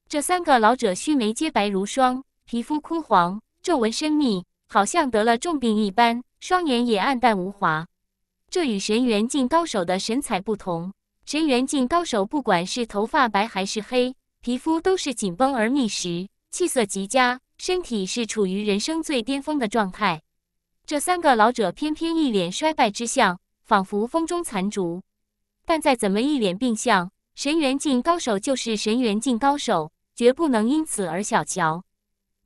这三个老者须眉皆白如霜，皮肤枯黄，皱纹深密，好像得了重病一般，双眼也暗淡无华。这与神元境高手的神采不同。神元境高手不管是头发白还是黑，皮肤都是紧绷而密实，气色极佳。身体是处于人生最巅峰的状态，这三个老者偏偏一脸衰败之相，仿佛风中残烛。但再怎么一脸病相，神元境高手就是神元境高手，绝不能因此而小瞧。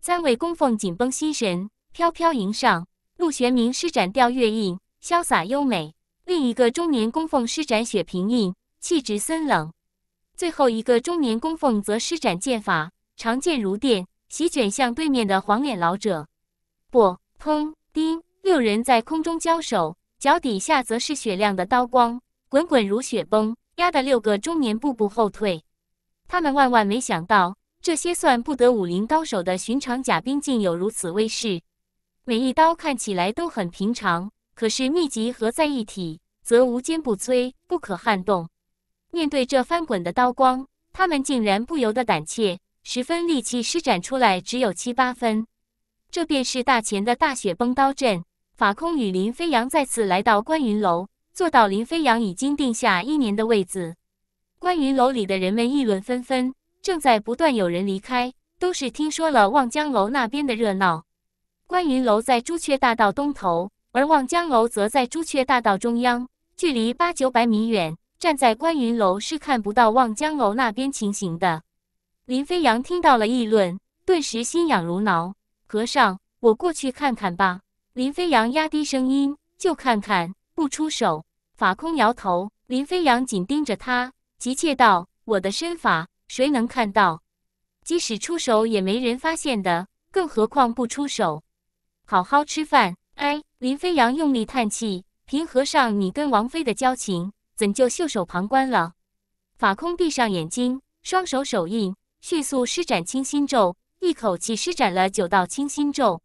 三位供奉紧绷心神，飘飘迎上。陆玄明施展吊月印，潇洒优美；另一个中年供奉施展雪瓶印，气质森冷；最后一个中年供奉则施展剑法，长剑如电。席卷向对面的黄脸老者，不，砰！叮！六人在空中交手，脚底下则是雪亮的刀光，滚滚如雪崩，压得六个中年步步后退。他们万万没想到，这些算不得武林高手的寻常甲兵，竟有如此威势。每一刀看起来都很平常，可是密集合在一起，则无坚不摧，不可撼动。面对这翻滚的刀光，他们竟然不由得胆怯。十分力气施展出来，只有七八分。这便是大钱的大雪崩刀阵。法空与林飞扬再次来到观云楼，坐到林飞扬已经定下一年的位子。观云楼里的人们议论纷纷，正在不断有人离开，都是听说了望江楼那边的热闹。观云楼在朱雀大道东头，而望江楼则在朱雀大道中央，距离八九百米远。站在观云楼是看不到望江楼那边情形的。林飞扬听到了议论，顿时心痒如挠。和尚，我过去看看吧。林飞扬压低声音：“就看看，不出手。”法空摇头。林飞扬紧盯着他，急切道：“我的身法，谁能看到？即使出手，也没人发现的。更何况不出手。”好好吃饭。哎，林飞扬用力叹气：“凭和尚你跟王妃的交情，怎就袖手旁观了？”法空闭上眼睛，双手手印。迅速施展清心咒，一口气施展了九道清心咒。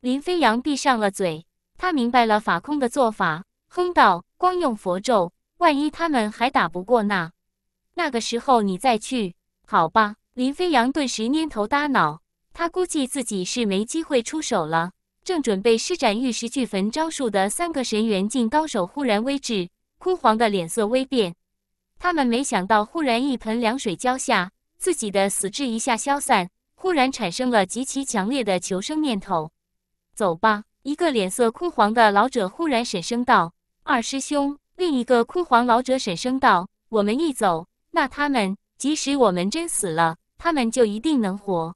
林飞扬闭上了嘴，他明白了法空的做法，哼道：“光用佛咒，万一他们还打不过那，那个时候你再去，好吧？”林飞扬顿时蔫头耷脑，他估计自己是没机会出手了。正准备施展玉石俱焚招数的三个神元境高手忽然微滞，枯黄的脸色微变。他们没想到，忽然一盆凉水浇下。自己的死志一下消散，忽然产生了极其强烈的求生念头。走吧！一个脸色枯黄的老者忽然沈声道：“二师兄。”另一个枯黄老者沈声道：“我们一走，那他们即使我们真死了，他们就一定能活。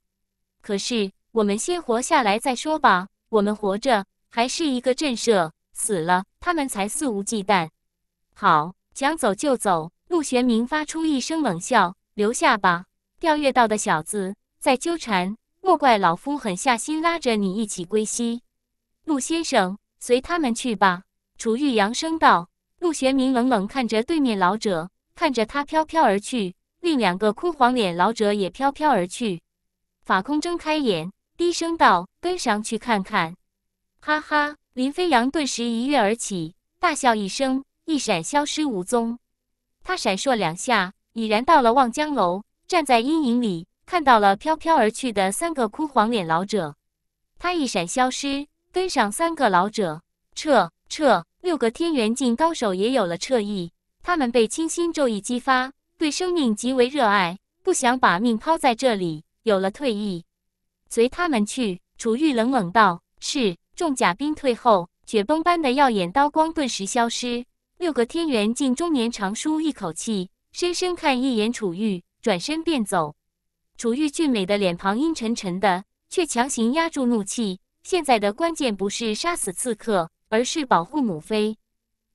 可是我们先活下来再说吧。我们活着还是一个震慑，死了他们才肆无忌惮。好，想走就走。”陆玄明发出一声冷笑：“留下吧。”调阅到的小子在纠缠，莫怪老夫狠下心，拉着你一起归西。陆先生，随他们去吧。”楚玉扬声道。陆玄明冷冷看着对面老者，看着他飘飘而去。另两个枯黄脸老者也飘飘而去。法空睁开眼，低声道：“跟上去看看。”哈哈！林飞扬顿时一跃而起，大笑一声，一闪消失无踪。他闪烁两下，已然到了望江楼。站在阴影里，看到了飘飘而去的三个枯黄脸老者。他一闪消失，跟上三个老者。撤撤！六个天元境高手也有了撤意，他们被清心咒意激发，对生命极为热爱，不想把命抛在这里，有了退意。随他们去。楚玉冷冷道：“是。”众甲兵退后，雪崩般的耀眼刀光顿时消失。六个天元境中年长舒一口气，深深看一眼楚玉。转身便走，楚玉俊美的脸庞阴沉沉的，却强行压住怒气。现在的关键不是杀死刺客，而是保护母妃。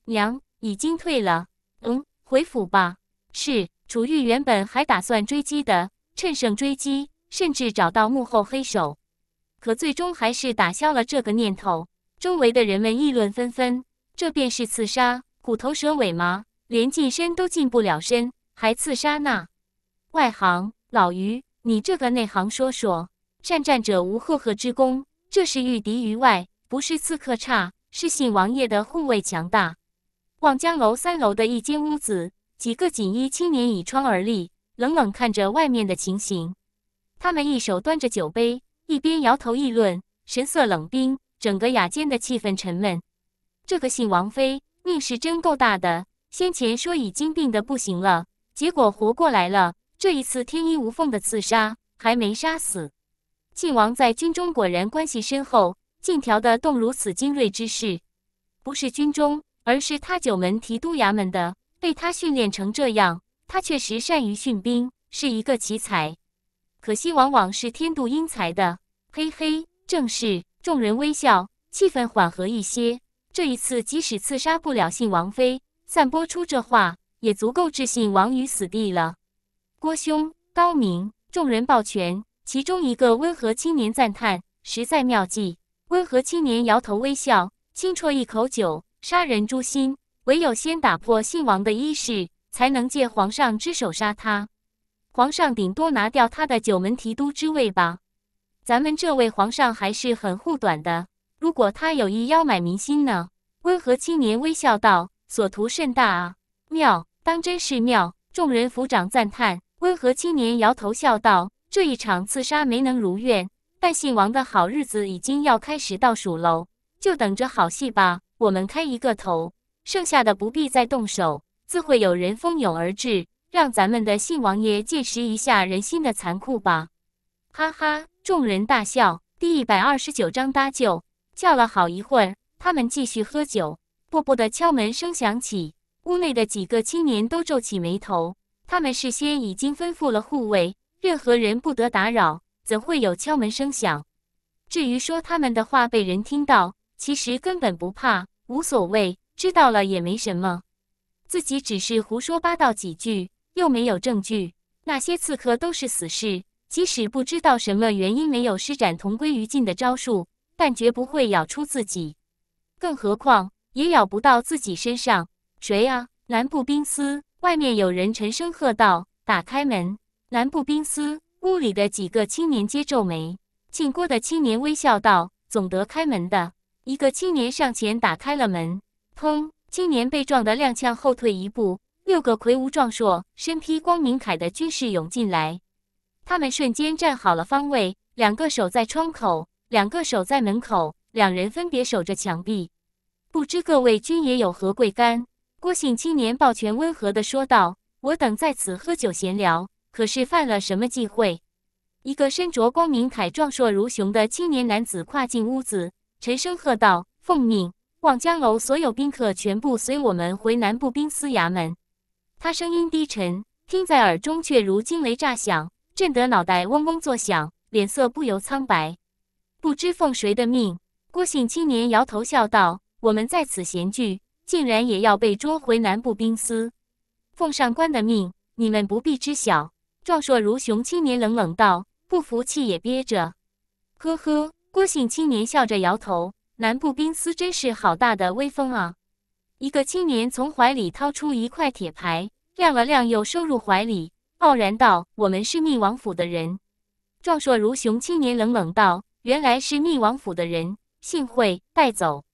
娘已经退了，嗯，回府吧。是楚玉原本还打算追击的，趁胜追击，甚至找到幕后黑手，可最终还是打消了这个念头。周围的人们议论纷纷：这便是刺杀，虎头蛇尾吗？连近身都近不了身，还刺杀呢？外行老于，你这个内行说说，善战者无赫赫之功，这是御敌于外，不是刺客差，是信王爷的护卫强大。望江楼三楼的一间屋子，几个锦衣青年倚窗而立，冷冷看着外面的情形。他们一手端着酒杯，一边摇头议论，神色冷冰。整个雅间的气氛沉闷。这个姓王妃命是真够大的，先前说已经病得不行了，结果活过来了。这一次天衣无缝的刺杀还没杀死晋王，在军中果然关系深厚。晋条的动如此精锐之士，不是军中，而是他九门提督衙门的，被他训练成这样，他确实善于训兵，是一个奇才。可惜往往是天妒英才的，嘿嘿。正是，众人微笑，气氛缓和一些。这一次即使刺杀不了信王妃，散播出这话也足够置信王于死地了。郭兄，高明！众人抱拳。其中一个温和青年赞叹：“实在妙计。”温和青年摇头微笑，轻啜一口酒：“杀人诛心，唯有先打破信王的衣饰，才能借皇上之手杀他。皇上顶多拿掉他的九门提督之位吧。咱们这位皇上还是很护短的。如果他有意邀买民心呢？”温和青年微笑道：“所图甚大啊，妙，当真是妙！”众人抚掌赞叹。温和青年摇头笑道：“这一场刺杀没能如愿，但信王的好日子已经要开始倒数喽，就等着好戏吧。我们开一个头，剩下的不必再动手，自会有人蜂拥而至，让咱们的信王爷见识一下人心的残酷吧。”哈哈，众人大笑。第一百二十九章搭救，叫了好一会儿，他们继续喝酒。啵啵的敲门声响起，屋内的几个青年都皱起眉头。他们事先已经吩咐了护卫，任何人不得打扰，怎会有敲门声响？至于说他们的话被人听到，其实根本不怕，无所谓，知道了也没什么。自己只是胡说八道几句，又没有证据。那些刺客都是死士，即使不知道什么原因没有施展同归于尽的招数，但绝不会咬出自己。更何况也咬不到自己身上。谁啊？兰布宾斯。外面有人沉声喝道：“打开门！”兰布冰斯屋里的几个青年皆皱眉。进屋的青年微笑道：“总得开门的。”一个青年上前打开了门。砰！青年被撞得踉跄后退一步。六个魁梧壮硕、身披光明铠的军士涌进来。他们瞬间站好了方位：两个守在窗口，两个守在门口，两人分别守着墙壁。不知各位军爷有何贵干？郭姓青年抱拳，温和地说道：“我等在此喝酒闲聊，可是犯了什么忌讳？”一个身着光明铠、壮硕如熊的青年男子跨进屋子，沉声喝道：“奉命！望江楼所有宾客全部随我们回南部兵司衙门。”他声音低沉，听在耳中却如惊雷炸响，震得脑袋嗡嗡作响，脸色不由苍白。不知奉谁的命？郭姓青年摇头笑道：“我们在此闲聚。”竟然也要被捉回南部兵司，奉上官的命，你们不必知晓。壮硕如熊青年冷冷道：“不服气也憋着。”呵呵，郭姓青年笑着摇头：“南部兵司真是好大的威风啊！”一个青年从怀里掏出一块铁牌，亮了亮，又收入怀里，傲然道：“我们是密王府的人。”壮硕如熊青年冷冷道：“原来是密王府的人，幸会，带走。”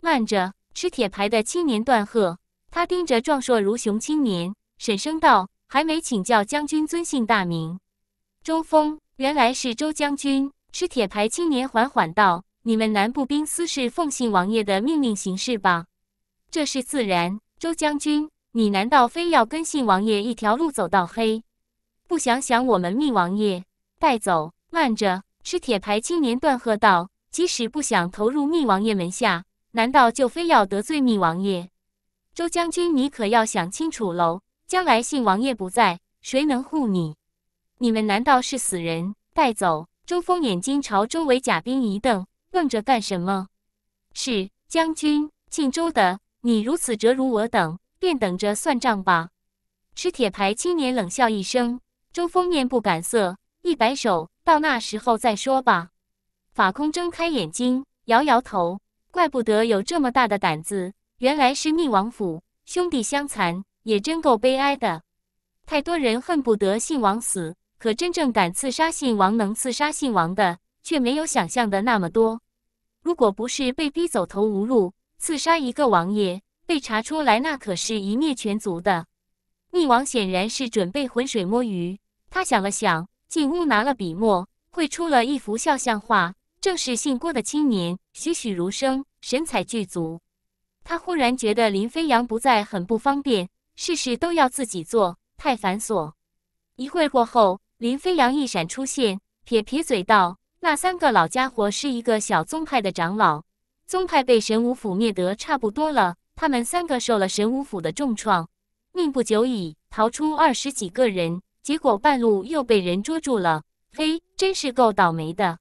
慢着。吃铁牌的青年断喝，他盯着壮硕如熊青年，沈声道：“还没请教将军尊姓大名。”周峰，原来是周将军。吃铁牌青年缓缓道：“你们南部兵私事奉信王爷的命令行事吧，这是自然。周将军，你难道非要跟信王爷一条路走到黑？不想想我们密王爷带走慢着。”吃铁牌青年断喝道：“即使不想投入密王爷门下。”难道就非要得罪密王爷？周将军，你可要想清楚喽！将来信王爷不在，谁能护你？你们难道是死人？带走！周峰眼睛朝周围甲兵一瞪：“愣着干什么？”“是将军姓周的，你如此折辱我等，便等着算账吧！”持铁牌青年冷笑一声。周峰面不改色，一摆手：“到那时候再说吧。”法空睁开眼睛，摇摇头。怪不得有这么大的胆子，原来是逆王府兄弟相残，也真够悲哀的。太多人恨不得信王死，可真正敢刺杀信王，能刺杀信王的却没有想象的那么多。如果不是被逼走投无路，刺杀一个王爷被查出来，那可是一灭全族的。逆王显然是准备浑水摸鱼，他想了想，进屋拿了笔墨，绘出了一幅肖像画，正是姓郭的青年，栩栩如生。神采具足，他忽然觉得林飞扬不在很不方便，事事都要自己做，太繁琐。一会儿过后，林飞扬一闪出现，撇撇嘴道：“那三个老家伙是一个小宗派的长老，宗派被神武府灭得差不多了，他们三个受了神武府的重创，命不久矣。逃出二十几个人，结果半路又被人捉住了，嘿，真是够倒霉的。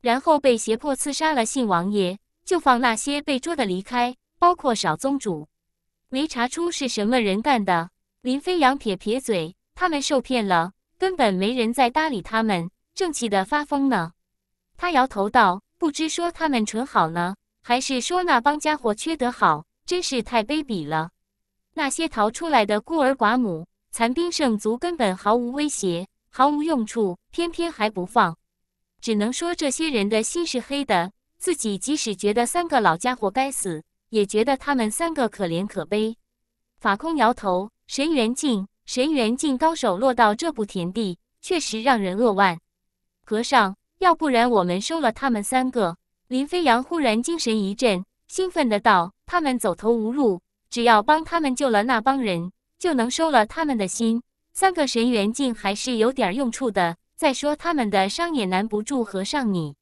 然后被胁迫刺杀了信王爷。”就放那些被捉的离开，包括少宗主，没查出是什么人干的。林飞扬撇撇嘴，他们受骗了，根本没人再搭理他们，正气的发疯呢。他摇头道：“不知说他们蠢好呢，还是说那帮家伙缺德好？真是太卑鄙了。那些逃出来的孤儿寡母、残兵剩卒，根本毫无威胁，毫无用处，偏偏还不放，只能说这些人的心是黑的。”自己即使觉得三个老家伙该死，也觉得他们三个可怜可悲。法空摇头，神元境，神元境高手落到这步田地，确实让人扼腕。和尚，要不然我们收了他们三个？林飞扬忽然精神一振，兴奋的道：“他们走投无路，只要帮他们救了那帮人，就能收了他们的心。三个神元境还是有点用处的。再说他们的伤也难不住和尚你。”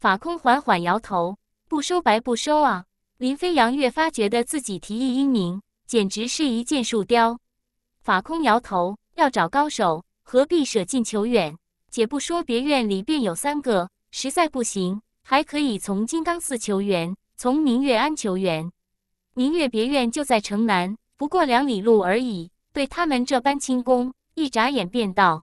法空缓缓摇头，不收白不收啊！林飞扬越发觉得自己提议英明，简直是一箭数雕。法空摇头，要找高手，何必舍近求远？且不说别院里便有三个，实在不行，还可以从金刚寺求援，从明月庵求援。明月别院就在城南，不过两里路而已。对他们这般轻功，一眨眼便到。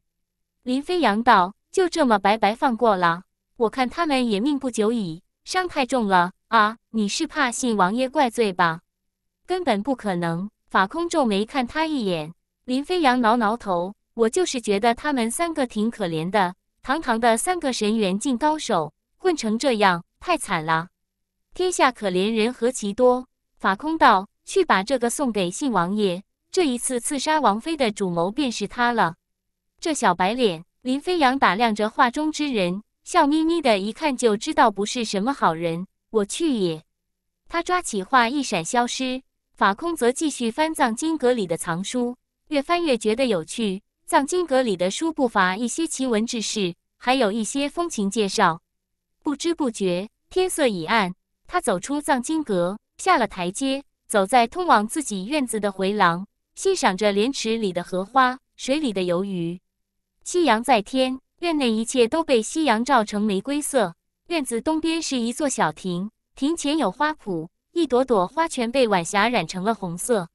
林飞扬道：“就这么白白放过了？”我看他们也命不久矣，伤太重了啊！你是怕信王爷怪罪吧？根本不可能。法空皱眉看他一眼，林飞扬挠挠头，我就是觉得他们三个挺可怜的，堂堂的三个神元境高手混成这样，太惨了。天下可怜人何其多！法空道：“去把这个送给信王爷，这一次刺杀王妃的主谋便是他了。”这小白脸，林飞扬打量着画中之人。笑眯眯的一看就知道不是什么好人，我去也！他抓起画一闪消失，法空则继续翻藏经阁里的藏书，越翻越觉得有趣。藏经阁里的书不乏一些奇闻志事，还有一些风情介绍。不知不觉，天色已暗，他走出藏经阁，下了台阶，走在通往自己院子的回廊，欣赏着莲池里的荷花、水里的游鱼，夕阳在天。院内一切都被夕阳照成玫瑰色。院子东边是一座小亭，亭前有花圃，一朵朵花全被晚霞染成了红色。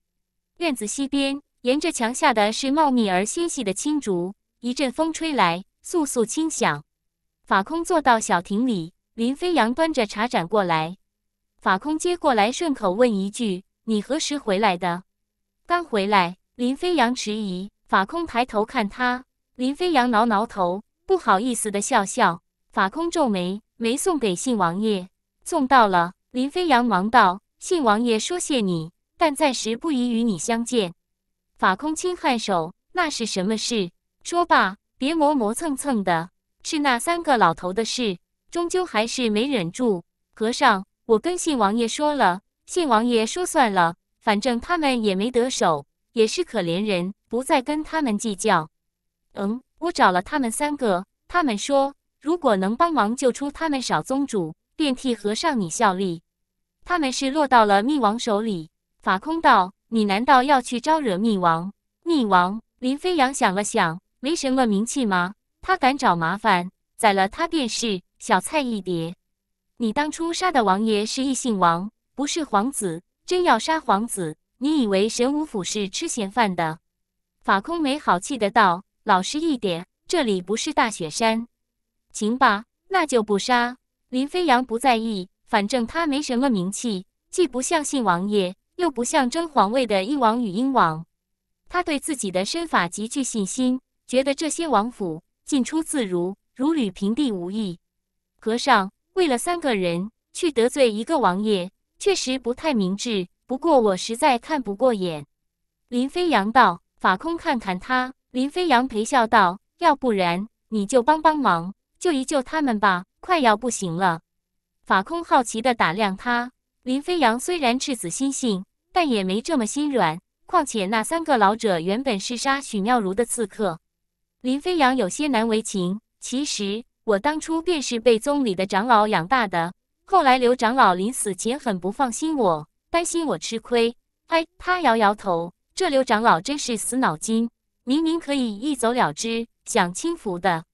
院子西边，沿着墙下的是茂密而纤细的青竹，一阵风吹来，簌簌轻响。法空坐到小亭里，林飞扬端着茶盏过来，法空接过来，顺口问一句：“你何时回来的？”“刚回来。”林飞扬迟疑。法空抬头看他，林飞扬挠挠头。不好意思的笑笑，法空皱眉，没送给信王爷，送到了。林飞扬忙道：“信王爷说谢你，但暂时不宜与你相见。”法空轻颔首：“那是什么事？”说罢，别磨磨蹭蹭的，是那三个老头的事，终究还是没忍住。和尚，我跟信王爷说了，信王爷说算了，反正他们也没得手，也是可怜人，不再跟他们计较。嗯。我找了他们三个，他们说如果能帮忙救出他们少宗主，便替和尚你效力。他们是落到了密王手里。法空道，你难道要去招惹密王？密王林飞扬想了想，没什么名气吗？他敢找麻烦，宰了他便是小菜一碟。你当初杀的王爷是异姓王，不是皇子，真要杀皇子，你以为神武府是吃闲饭的？法空没好气的道。老实一点，这里不是大雪山。行吧，那就不杀林飞扬。不在意，反正他没什么名气，既不像信王爷，又不像争皇位的一王与英王。他对自己的身法极具信心，觉得这些王府进出自如，如履平地无异。和尚为了三个人去得罪一个王爷，确实不太明智。不过我实在看不过眼。林飞扬道：“法空，看看他。”林飞扬陪笑道：“要不然你就帮帮忙，救一救他们吧，快要不行了。”法空好奇的打量他。林飞扬虽然赤子心性，但也没这么心软。况且那三个老者原本是杀许妙如的刺客。林飞扬有些难为情：“其实我当初便是被宗里的长老养大的。后来刘长老临死前很不放心我，担心我吃亏。”哎，他摇摇头：“这刘长老真是死脑筋。”明明可以一走了之，享清福的。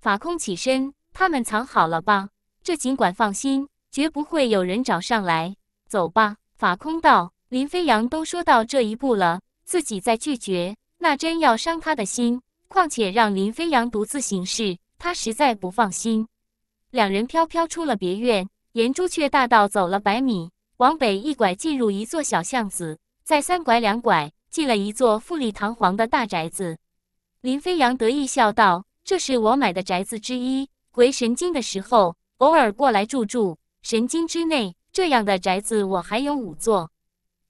法空起身，他们藏好了吧？这尽管放心，绝不会有人找上来。走吧。法空道，林飞扬都说到这一步了，自己再拒绝，那真要伤他的心。况且让林飞扬独自行事，他实在不放心。两人飘飘出了别院，沿朱雀大道走了百米，往北一拐，进入一座小巷子，再三拐两拐。进了一座富丽堂皇的大宅子，林飞扬得意笑道：“这是我买的宅子之一。回神经的时候，偶尔过来住住。神经之内，这样的宅子我还有五座。”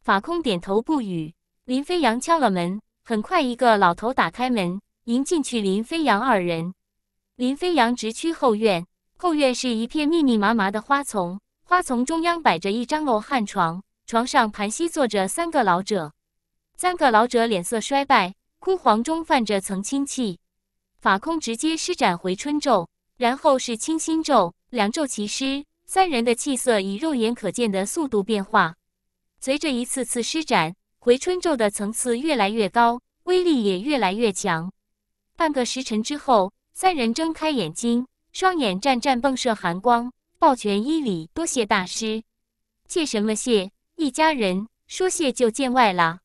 法空点头不语。林飞扬敲了门，很快一个老头打开门，迎进去林飞扬二人。林飞扬直趋后院，后院是一片密密麻麻的花丛，花丛中央摆着一张罗汉床，床上盘膝坐着三个老者。三个老者脸色衰败，枯黄中泛着层清气。法空直接施展回春咒，然后是清心咒，两咒齐施，三人的气色以肉眼可见的速度变化。随着一次次施展回春咒的层次越来越高，威力也越来越强。半个时辰之后，三人睁开眼睛，双眼湛湛迸射寒光，抱拳一礼：“多谢大师。”“谢什么谢？一家人说谢就见外了。”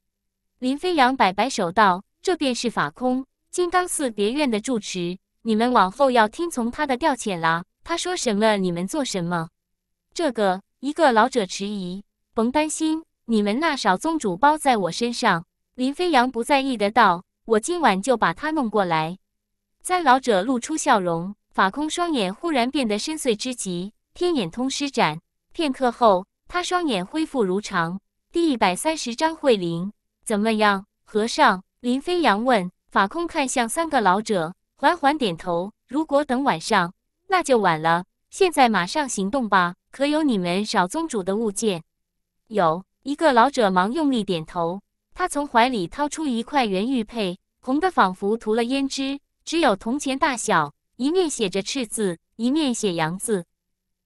林飞扬摆摆手道：“这便是法空金刚寺别院的住持，你们往后要听从他的调遣了。他说什么，你们做什么。”这个一个老者迟疑：“甭担心，你们那少宗主包在我身上。”林飞扬不在意的道：“我今晚就把他弄过来。”三老者露出笑容，法空双眼忽然变得深邃之极，天眼通施展。片刻后，他双眼恢复如常。第一百三十章慧灵。怎么样，和尚？林飞扬问。法空看向三个老者，缓缓点头。如果等晚上，那就晚了。现在马上行动吧。可有你们少宗主的物件？有一个老者忙用力点头。他从怀里掏出一块圆玉佩，红的仿佛涂了胭脂，只有铜钱大小，一面写着“赤”字，一面写“阳”字。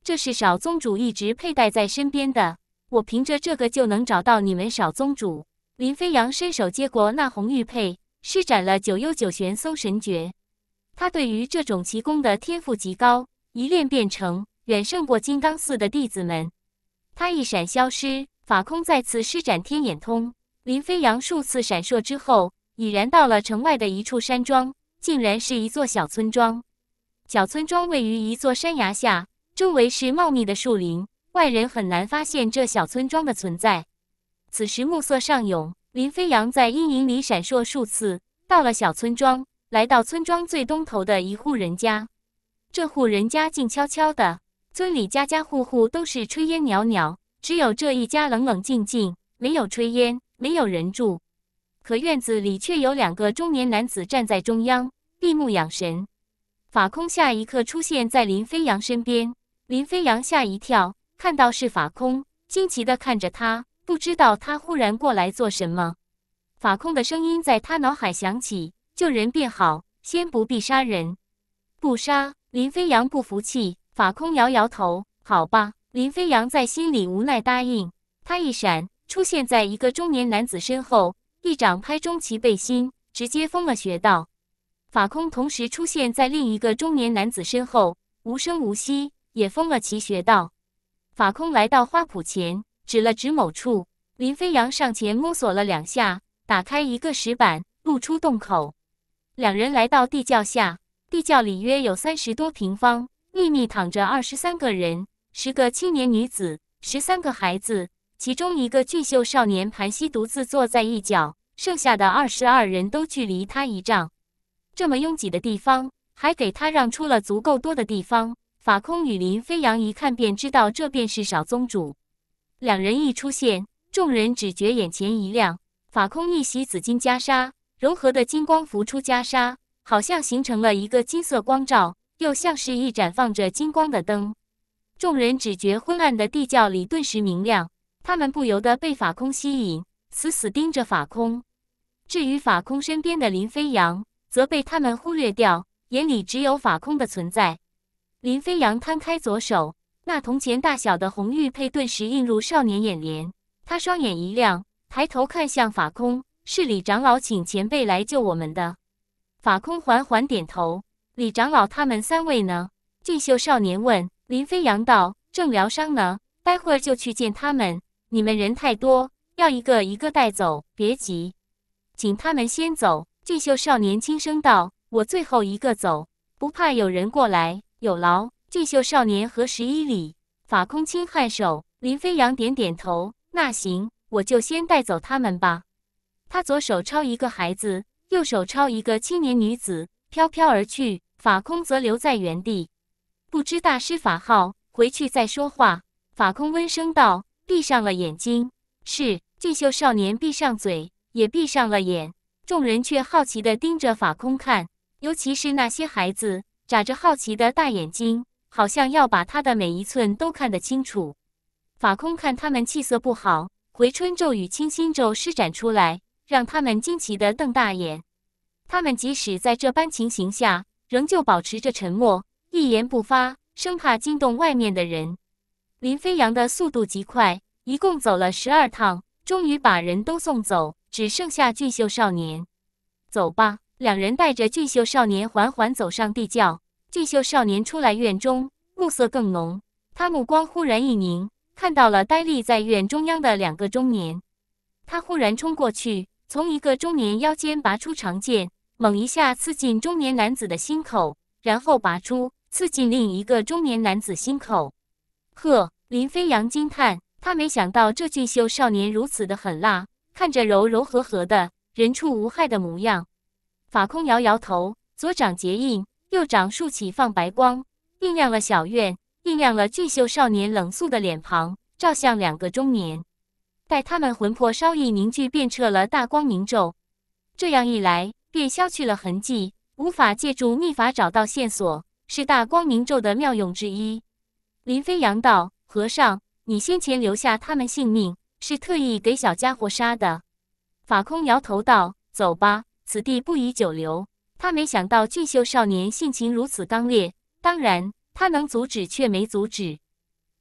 这是少宗主一直佩戴在身边的。我凭着这个就能找到你们少宗主。林飞扬伸手接过那红玉佩，施展了九幽九玄搜神诀。他对于这种奇功的天赋极高，一练便成，远胜过金刚寺的弟子们。他一闪消失，法空再次施展天眼通。林飞扬数次闪烁之后，已然到了城外的一处山庄，竟然是一座小村庄。小村庄位于一座山崖下，周围是茂密的树林，外人很难发现这小村庄的存在。此时暮色上涌，林飞扬在阴影里闪烁数次，到了小村庄，来到村庄最东头的一户人家。这户人家静悄悄的，村里家家户户都是炊烟袅袅，只有这一家冷冷静静，没有炊烟，没有人住。可院子里却有两个中年男子站在中央，闭目养神。法空下一刻出现在林飞扬身边，林飞扬吓一跳，看到是法空，惊奇地看着他。不知道他忽然过来做什么。法空的声音在他脑海响起：“救人便好，先不必杀人。”不杀林飞扬不服气，法空摇摇头：“好吧。”林飞扬在心里无奈答应。他一闪，出现在一个中年男子身后，一掌拍中其背心，直接封了穴道。法空同时出现在另一个中年男子身后，无声无息也封了其穴道。法空来到花圃前。指了指某处，林飞扬上前摸索了两下，打开一个石板，露出洞口。两人来到地窖下，地窖里约有三十多平方，秘密躺着二十三个人，十个青年女子，十三个孩子。其中一个俊秀少年盘膝独自坐在一角，剩下的二十二人都距离他一丈。这么拥挤的地方，还给他让出了足够多的地方。法空与林飞扬一看便知道，这便是少宗主。两人一出现，众人只觉眼前一亮。法空一袭紫金袈裟，融合的金光浮出袈裟，好像形成了一个金色光照，又像是一盏放着金光的灯。众人只觉昏暗的地窖里顿时明亮，他们不由得被法空吸引，死死盯着法空。至于法空身边的林飞扬，则被他们忽略掉，眼里只有法空的存在。林飞扬摊开左手。那铜钱大小的红玉佩顿时映入少年眼帘，他双眼一亮，抬头看向法空。是李长老请前辈来救我们的。法空缓缓点头。李长老他们三位呢？俊秀少年问。林飞扬道：“正疗伤呢，待会儿就去见他们。你们人太多，要一个一个带走，别急，请他们先走。”俊秀少年轻声道：“我最后一个走，不怕有人过来。有劳。”俊秀少年和十一里。法空轻颔首，林飞扬点点头。那行，我就先带走他们吧。他左手抄一个孩子，右手抄一个青年女子，飘飘而去。法空则留在原地，不知大师法号，回去再说话。法空温声道，闭上了眼睛。是俊秀少年闭上嘴，也闭上了眼。众人却好奇地盯着法空看，尤其是那些孩子，眨着好奇的大眼睛。好像要把他的每一寸都看得清楚。法空看他们气色不好，回春咒与清心咒施展出来，让他们惊奇的瞪大眼。他们即使在这般情形下，仍旧保持着沉默，一言不发，生怕惊动外面的人。林飞扬的速度极快，一共走了十二趟，终于把人都送走，只剩下俊秀少年。走吧，两人带着俊秀少年缓缓走上地窖。俊秀少年出来，院中暮色更浓。他目光忽然一凝，看到了呆立在院中央的两个中年。他忽然冲过去，从一个中年腰间拔出长剑，猛一下刺进中年男子的心口，然后拔出，刺进另一个中年男子心口。呵，林飞扬惊叹，他没想到这俊秀少年如此的狠辣，看着柔柔和和的人畜无害的模样。法空摇摇头，左掌结印。右掌竖起，放白光，映亮了小院，映亮了俊秀少年冷肃的脸庞，照向两个中年。待他们魂魄稍一凝聚，便撤了大光明咒。这样一来，便消去了痕迹，无法借助秘法找到线索，是大光明咒的妙用之一。林飞扬道：“和尚，你先前留下他们性命，是特意给小家伙杀的。”法空摇头道：“走吧，此地不宜久留。”他没想到俊秀少年性情如此刚烈，当然他能阻止却没阻止。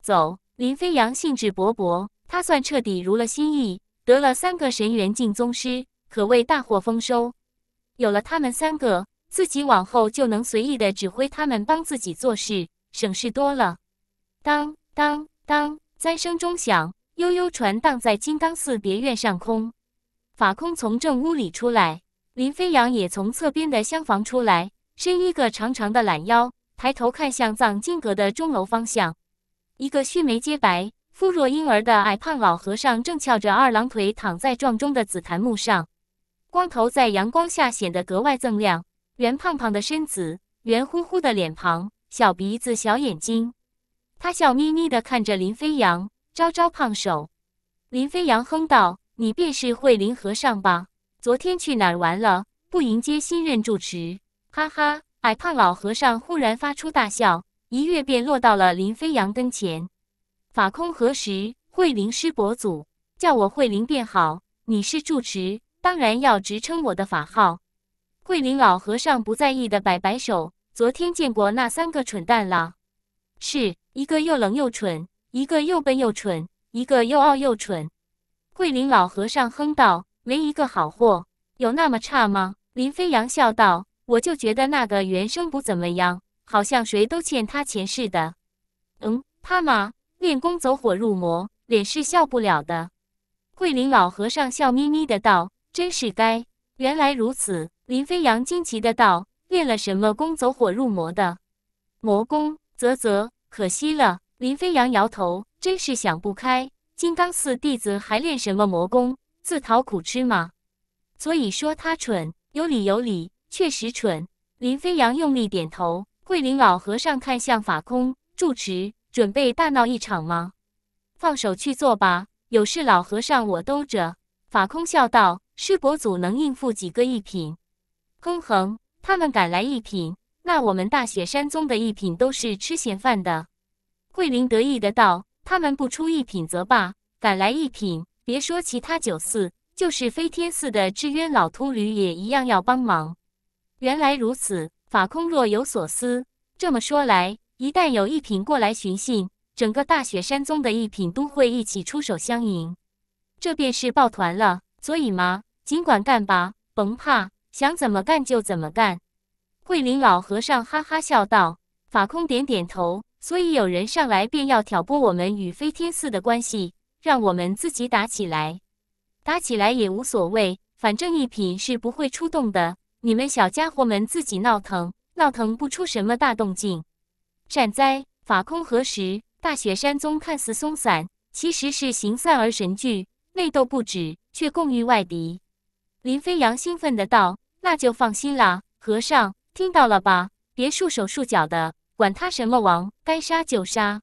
走，林飞扬兴致勃勃，他算彻底如了心意，得了三个神元境宗师，可谓大获丰收。有了他们三个，自己往后就能随意的指挥他们帮自己做事，省事多了。当当当，三声钟响，悠悠传荡在金刚寺别院上空。法空从正屋里出来。林飞扬也从侧边的厢房出来，伸一个长长的懒腰，抬头看向藏经阁的钟楼方向。一个须眉皆白、肤若婴儿的矮胖老和尚正翘着二郎腿躺在撞钟的紫檀木上，光头在阳光下显得格外锃亮，圆胖胖的身子，圆乎乎的脸庞，小鼻子，小眼睛。他笑眯眯地看着林飞扬，招招胖手。林飞扬哼道：“你便是慧林和尚吧？”昨天去哪儿玩了？不迎接新任住持，哈哈！矮胖老和尚忽然发出大笑，一跃便落到了林飞扬跟前。法空何时？慧灵师伯祖，叫我慧灵便好。你是住持，当然要直称我的法号。慧灵老和尚不在意的摆摆手。昨天见过那三个蠢蛋了，是一个又冷又蠢，一个又笨又蠢，一个又傲又蠢。慧灵老和尚哼道。没一个好货，有那么差吗？林飞扬笑道：“我就觉得那个原生不怎么样，好像谁都欠他钱似的。”“嗯，他嘛，练功走火入魔，脸是笑不了的。”桂林老和尚笑眯眯的道：“真是该。”原来如此。”林飞扬惊奇的道：“练了什么功走火入魔的？魔功？啧啧，可惜了。”林飞扬摇头：“真是想不开，金刚寺弟子还练什么魔功？”自讨苦吃吗？所以说他蠢，有理有理确实蠢。林飞扬用力点头。桂林老和尚看向法空住持，准备大闹一场吗？放手去做吧，有事老和尚我兜着。法空笑道：“师伯祖能应付几个一品？”空哼，他们敢来一品，那我们大雪山宗的一品都是吃闲饭的。桂林得意的道：“他们不出一品则罢，敢来一品。”别说其他九四就是飞天寺的智渊老秃驴也一样要帮忙。原来如此，法空若有所思。这么说来，一旦有一品过来寻衅，整个大雪山宗的一品都会一起出手相迎，这便是抱团了。所以嘛，尽管干吧，甭怕，想怎么干就怎么干。慧林老和尚哈哈笑道。法空点点头。所以有人上来便要挑拨我们与飞天寺的关系。让我们自己打起来，打起来也无所谓，反正一品是不会出动的。你们小家伙们自己闹腾，闹腾不出什么大动静。善哉，法空何时？大雪山宗看似松散，其实是形散而神聚，内斗不止，却共御外敌。林飞扬兴奋的道：“那就放心啦，和尚，听到了吧？别束手束脚的，管他什么王，该杀就杀，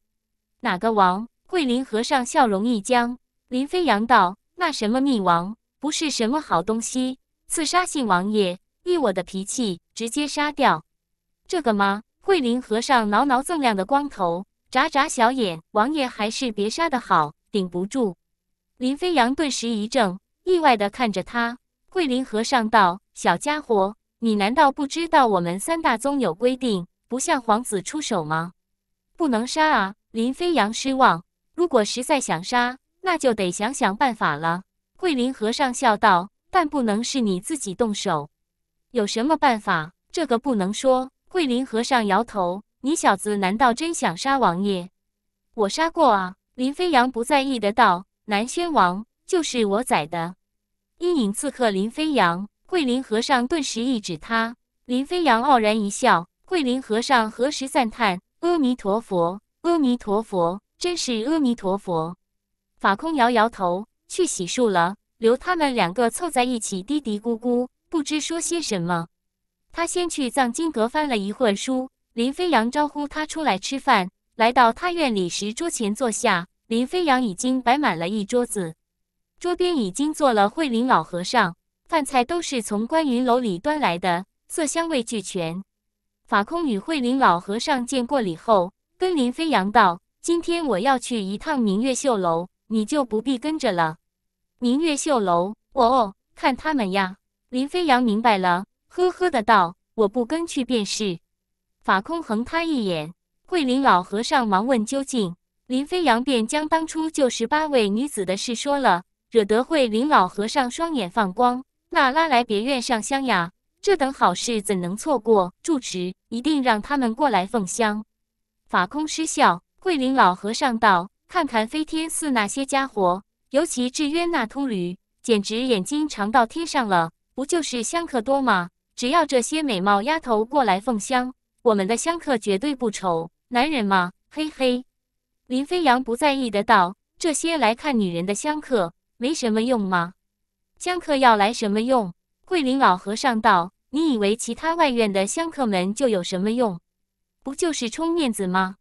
哪个王？”桂林和尚笑容一僵，林飞扬道：“那什么密王不是什么好东西，刺杀信王爷，依我的脾气，直接杀掉，这个吗？”桂林和尚挠挠锃亮的光头，眨眨小眼：“王爷还是别杀的好，顶不住。”林飞扬顿时一怔，意外的看着他。桂林和尚道：“小家伙，你难道不知道我们三大宗有规定，不向皇子出手吗？不能杀啊！”林飞扬失望。如果实在想杀，那就得想想办法了。桂林和尚笑道：“但不能是你自己动手。”“有什么办法？”“这个不能说。”桂林和尚摇头。“你小子难道真想杀王爷？”“我杀过啊。”林飞扬不在意的道。“南宣王就是我宰的。”阴影刺客林飞扬。桂林和尚顿时一指他。林飞扬傲然一笑。桂林和尚何时赞叹：“阿弥陀佛，阿弥陀佛。”真是阿弥陀佛！法空摇摇头，去洗漱了，留他们两个凑在一起嘀嘀咕咕，不知说些什么。他先去藏经阁翻了一会儿书。林飞扬招呼他出来吃饭。来到他院里时，桌前坐下。林飞扬已经摆满了一桌子，桌边已经坐了慧林老和尚。饭菜都是从观云楼里端来的，色香味俱全。法空与慧林老和尚见过礼后，跟林飞扬道。今天我要去一趟明月绣楼，你就不必跟着了。明月绣楼，哦哦，看他们呀！林飞扬明白了，呵呵的道：“我不跟去便是。”法空横他一眼，慧林老和尚忙问究竟。林飞扬便将当初救十八位女子的事说了，惹得慧林老和尚双眼放光。那拉来别院上香呀，这等好事怎能错过？住持一定让他们过来奉香。法空失笑。桂林老和尚道：“看看飞天寺那些家伙，尤其智渊那秃驴，简直眼睛长到天上了。不就是香客多吗？只要这些美貌丫头过来奉香，我们的香客绝对不愁。男人嘛，嘿嘿。”林飞扬不在意的道：“这些来看女人的香客，没什么用吗？香客要来什么用？”桂林老和尚道：“你以为其他外院的香客们就有什么用？不就是充面子吗？”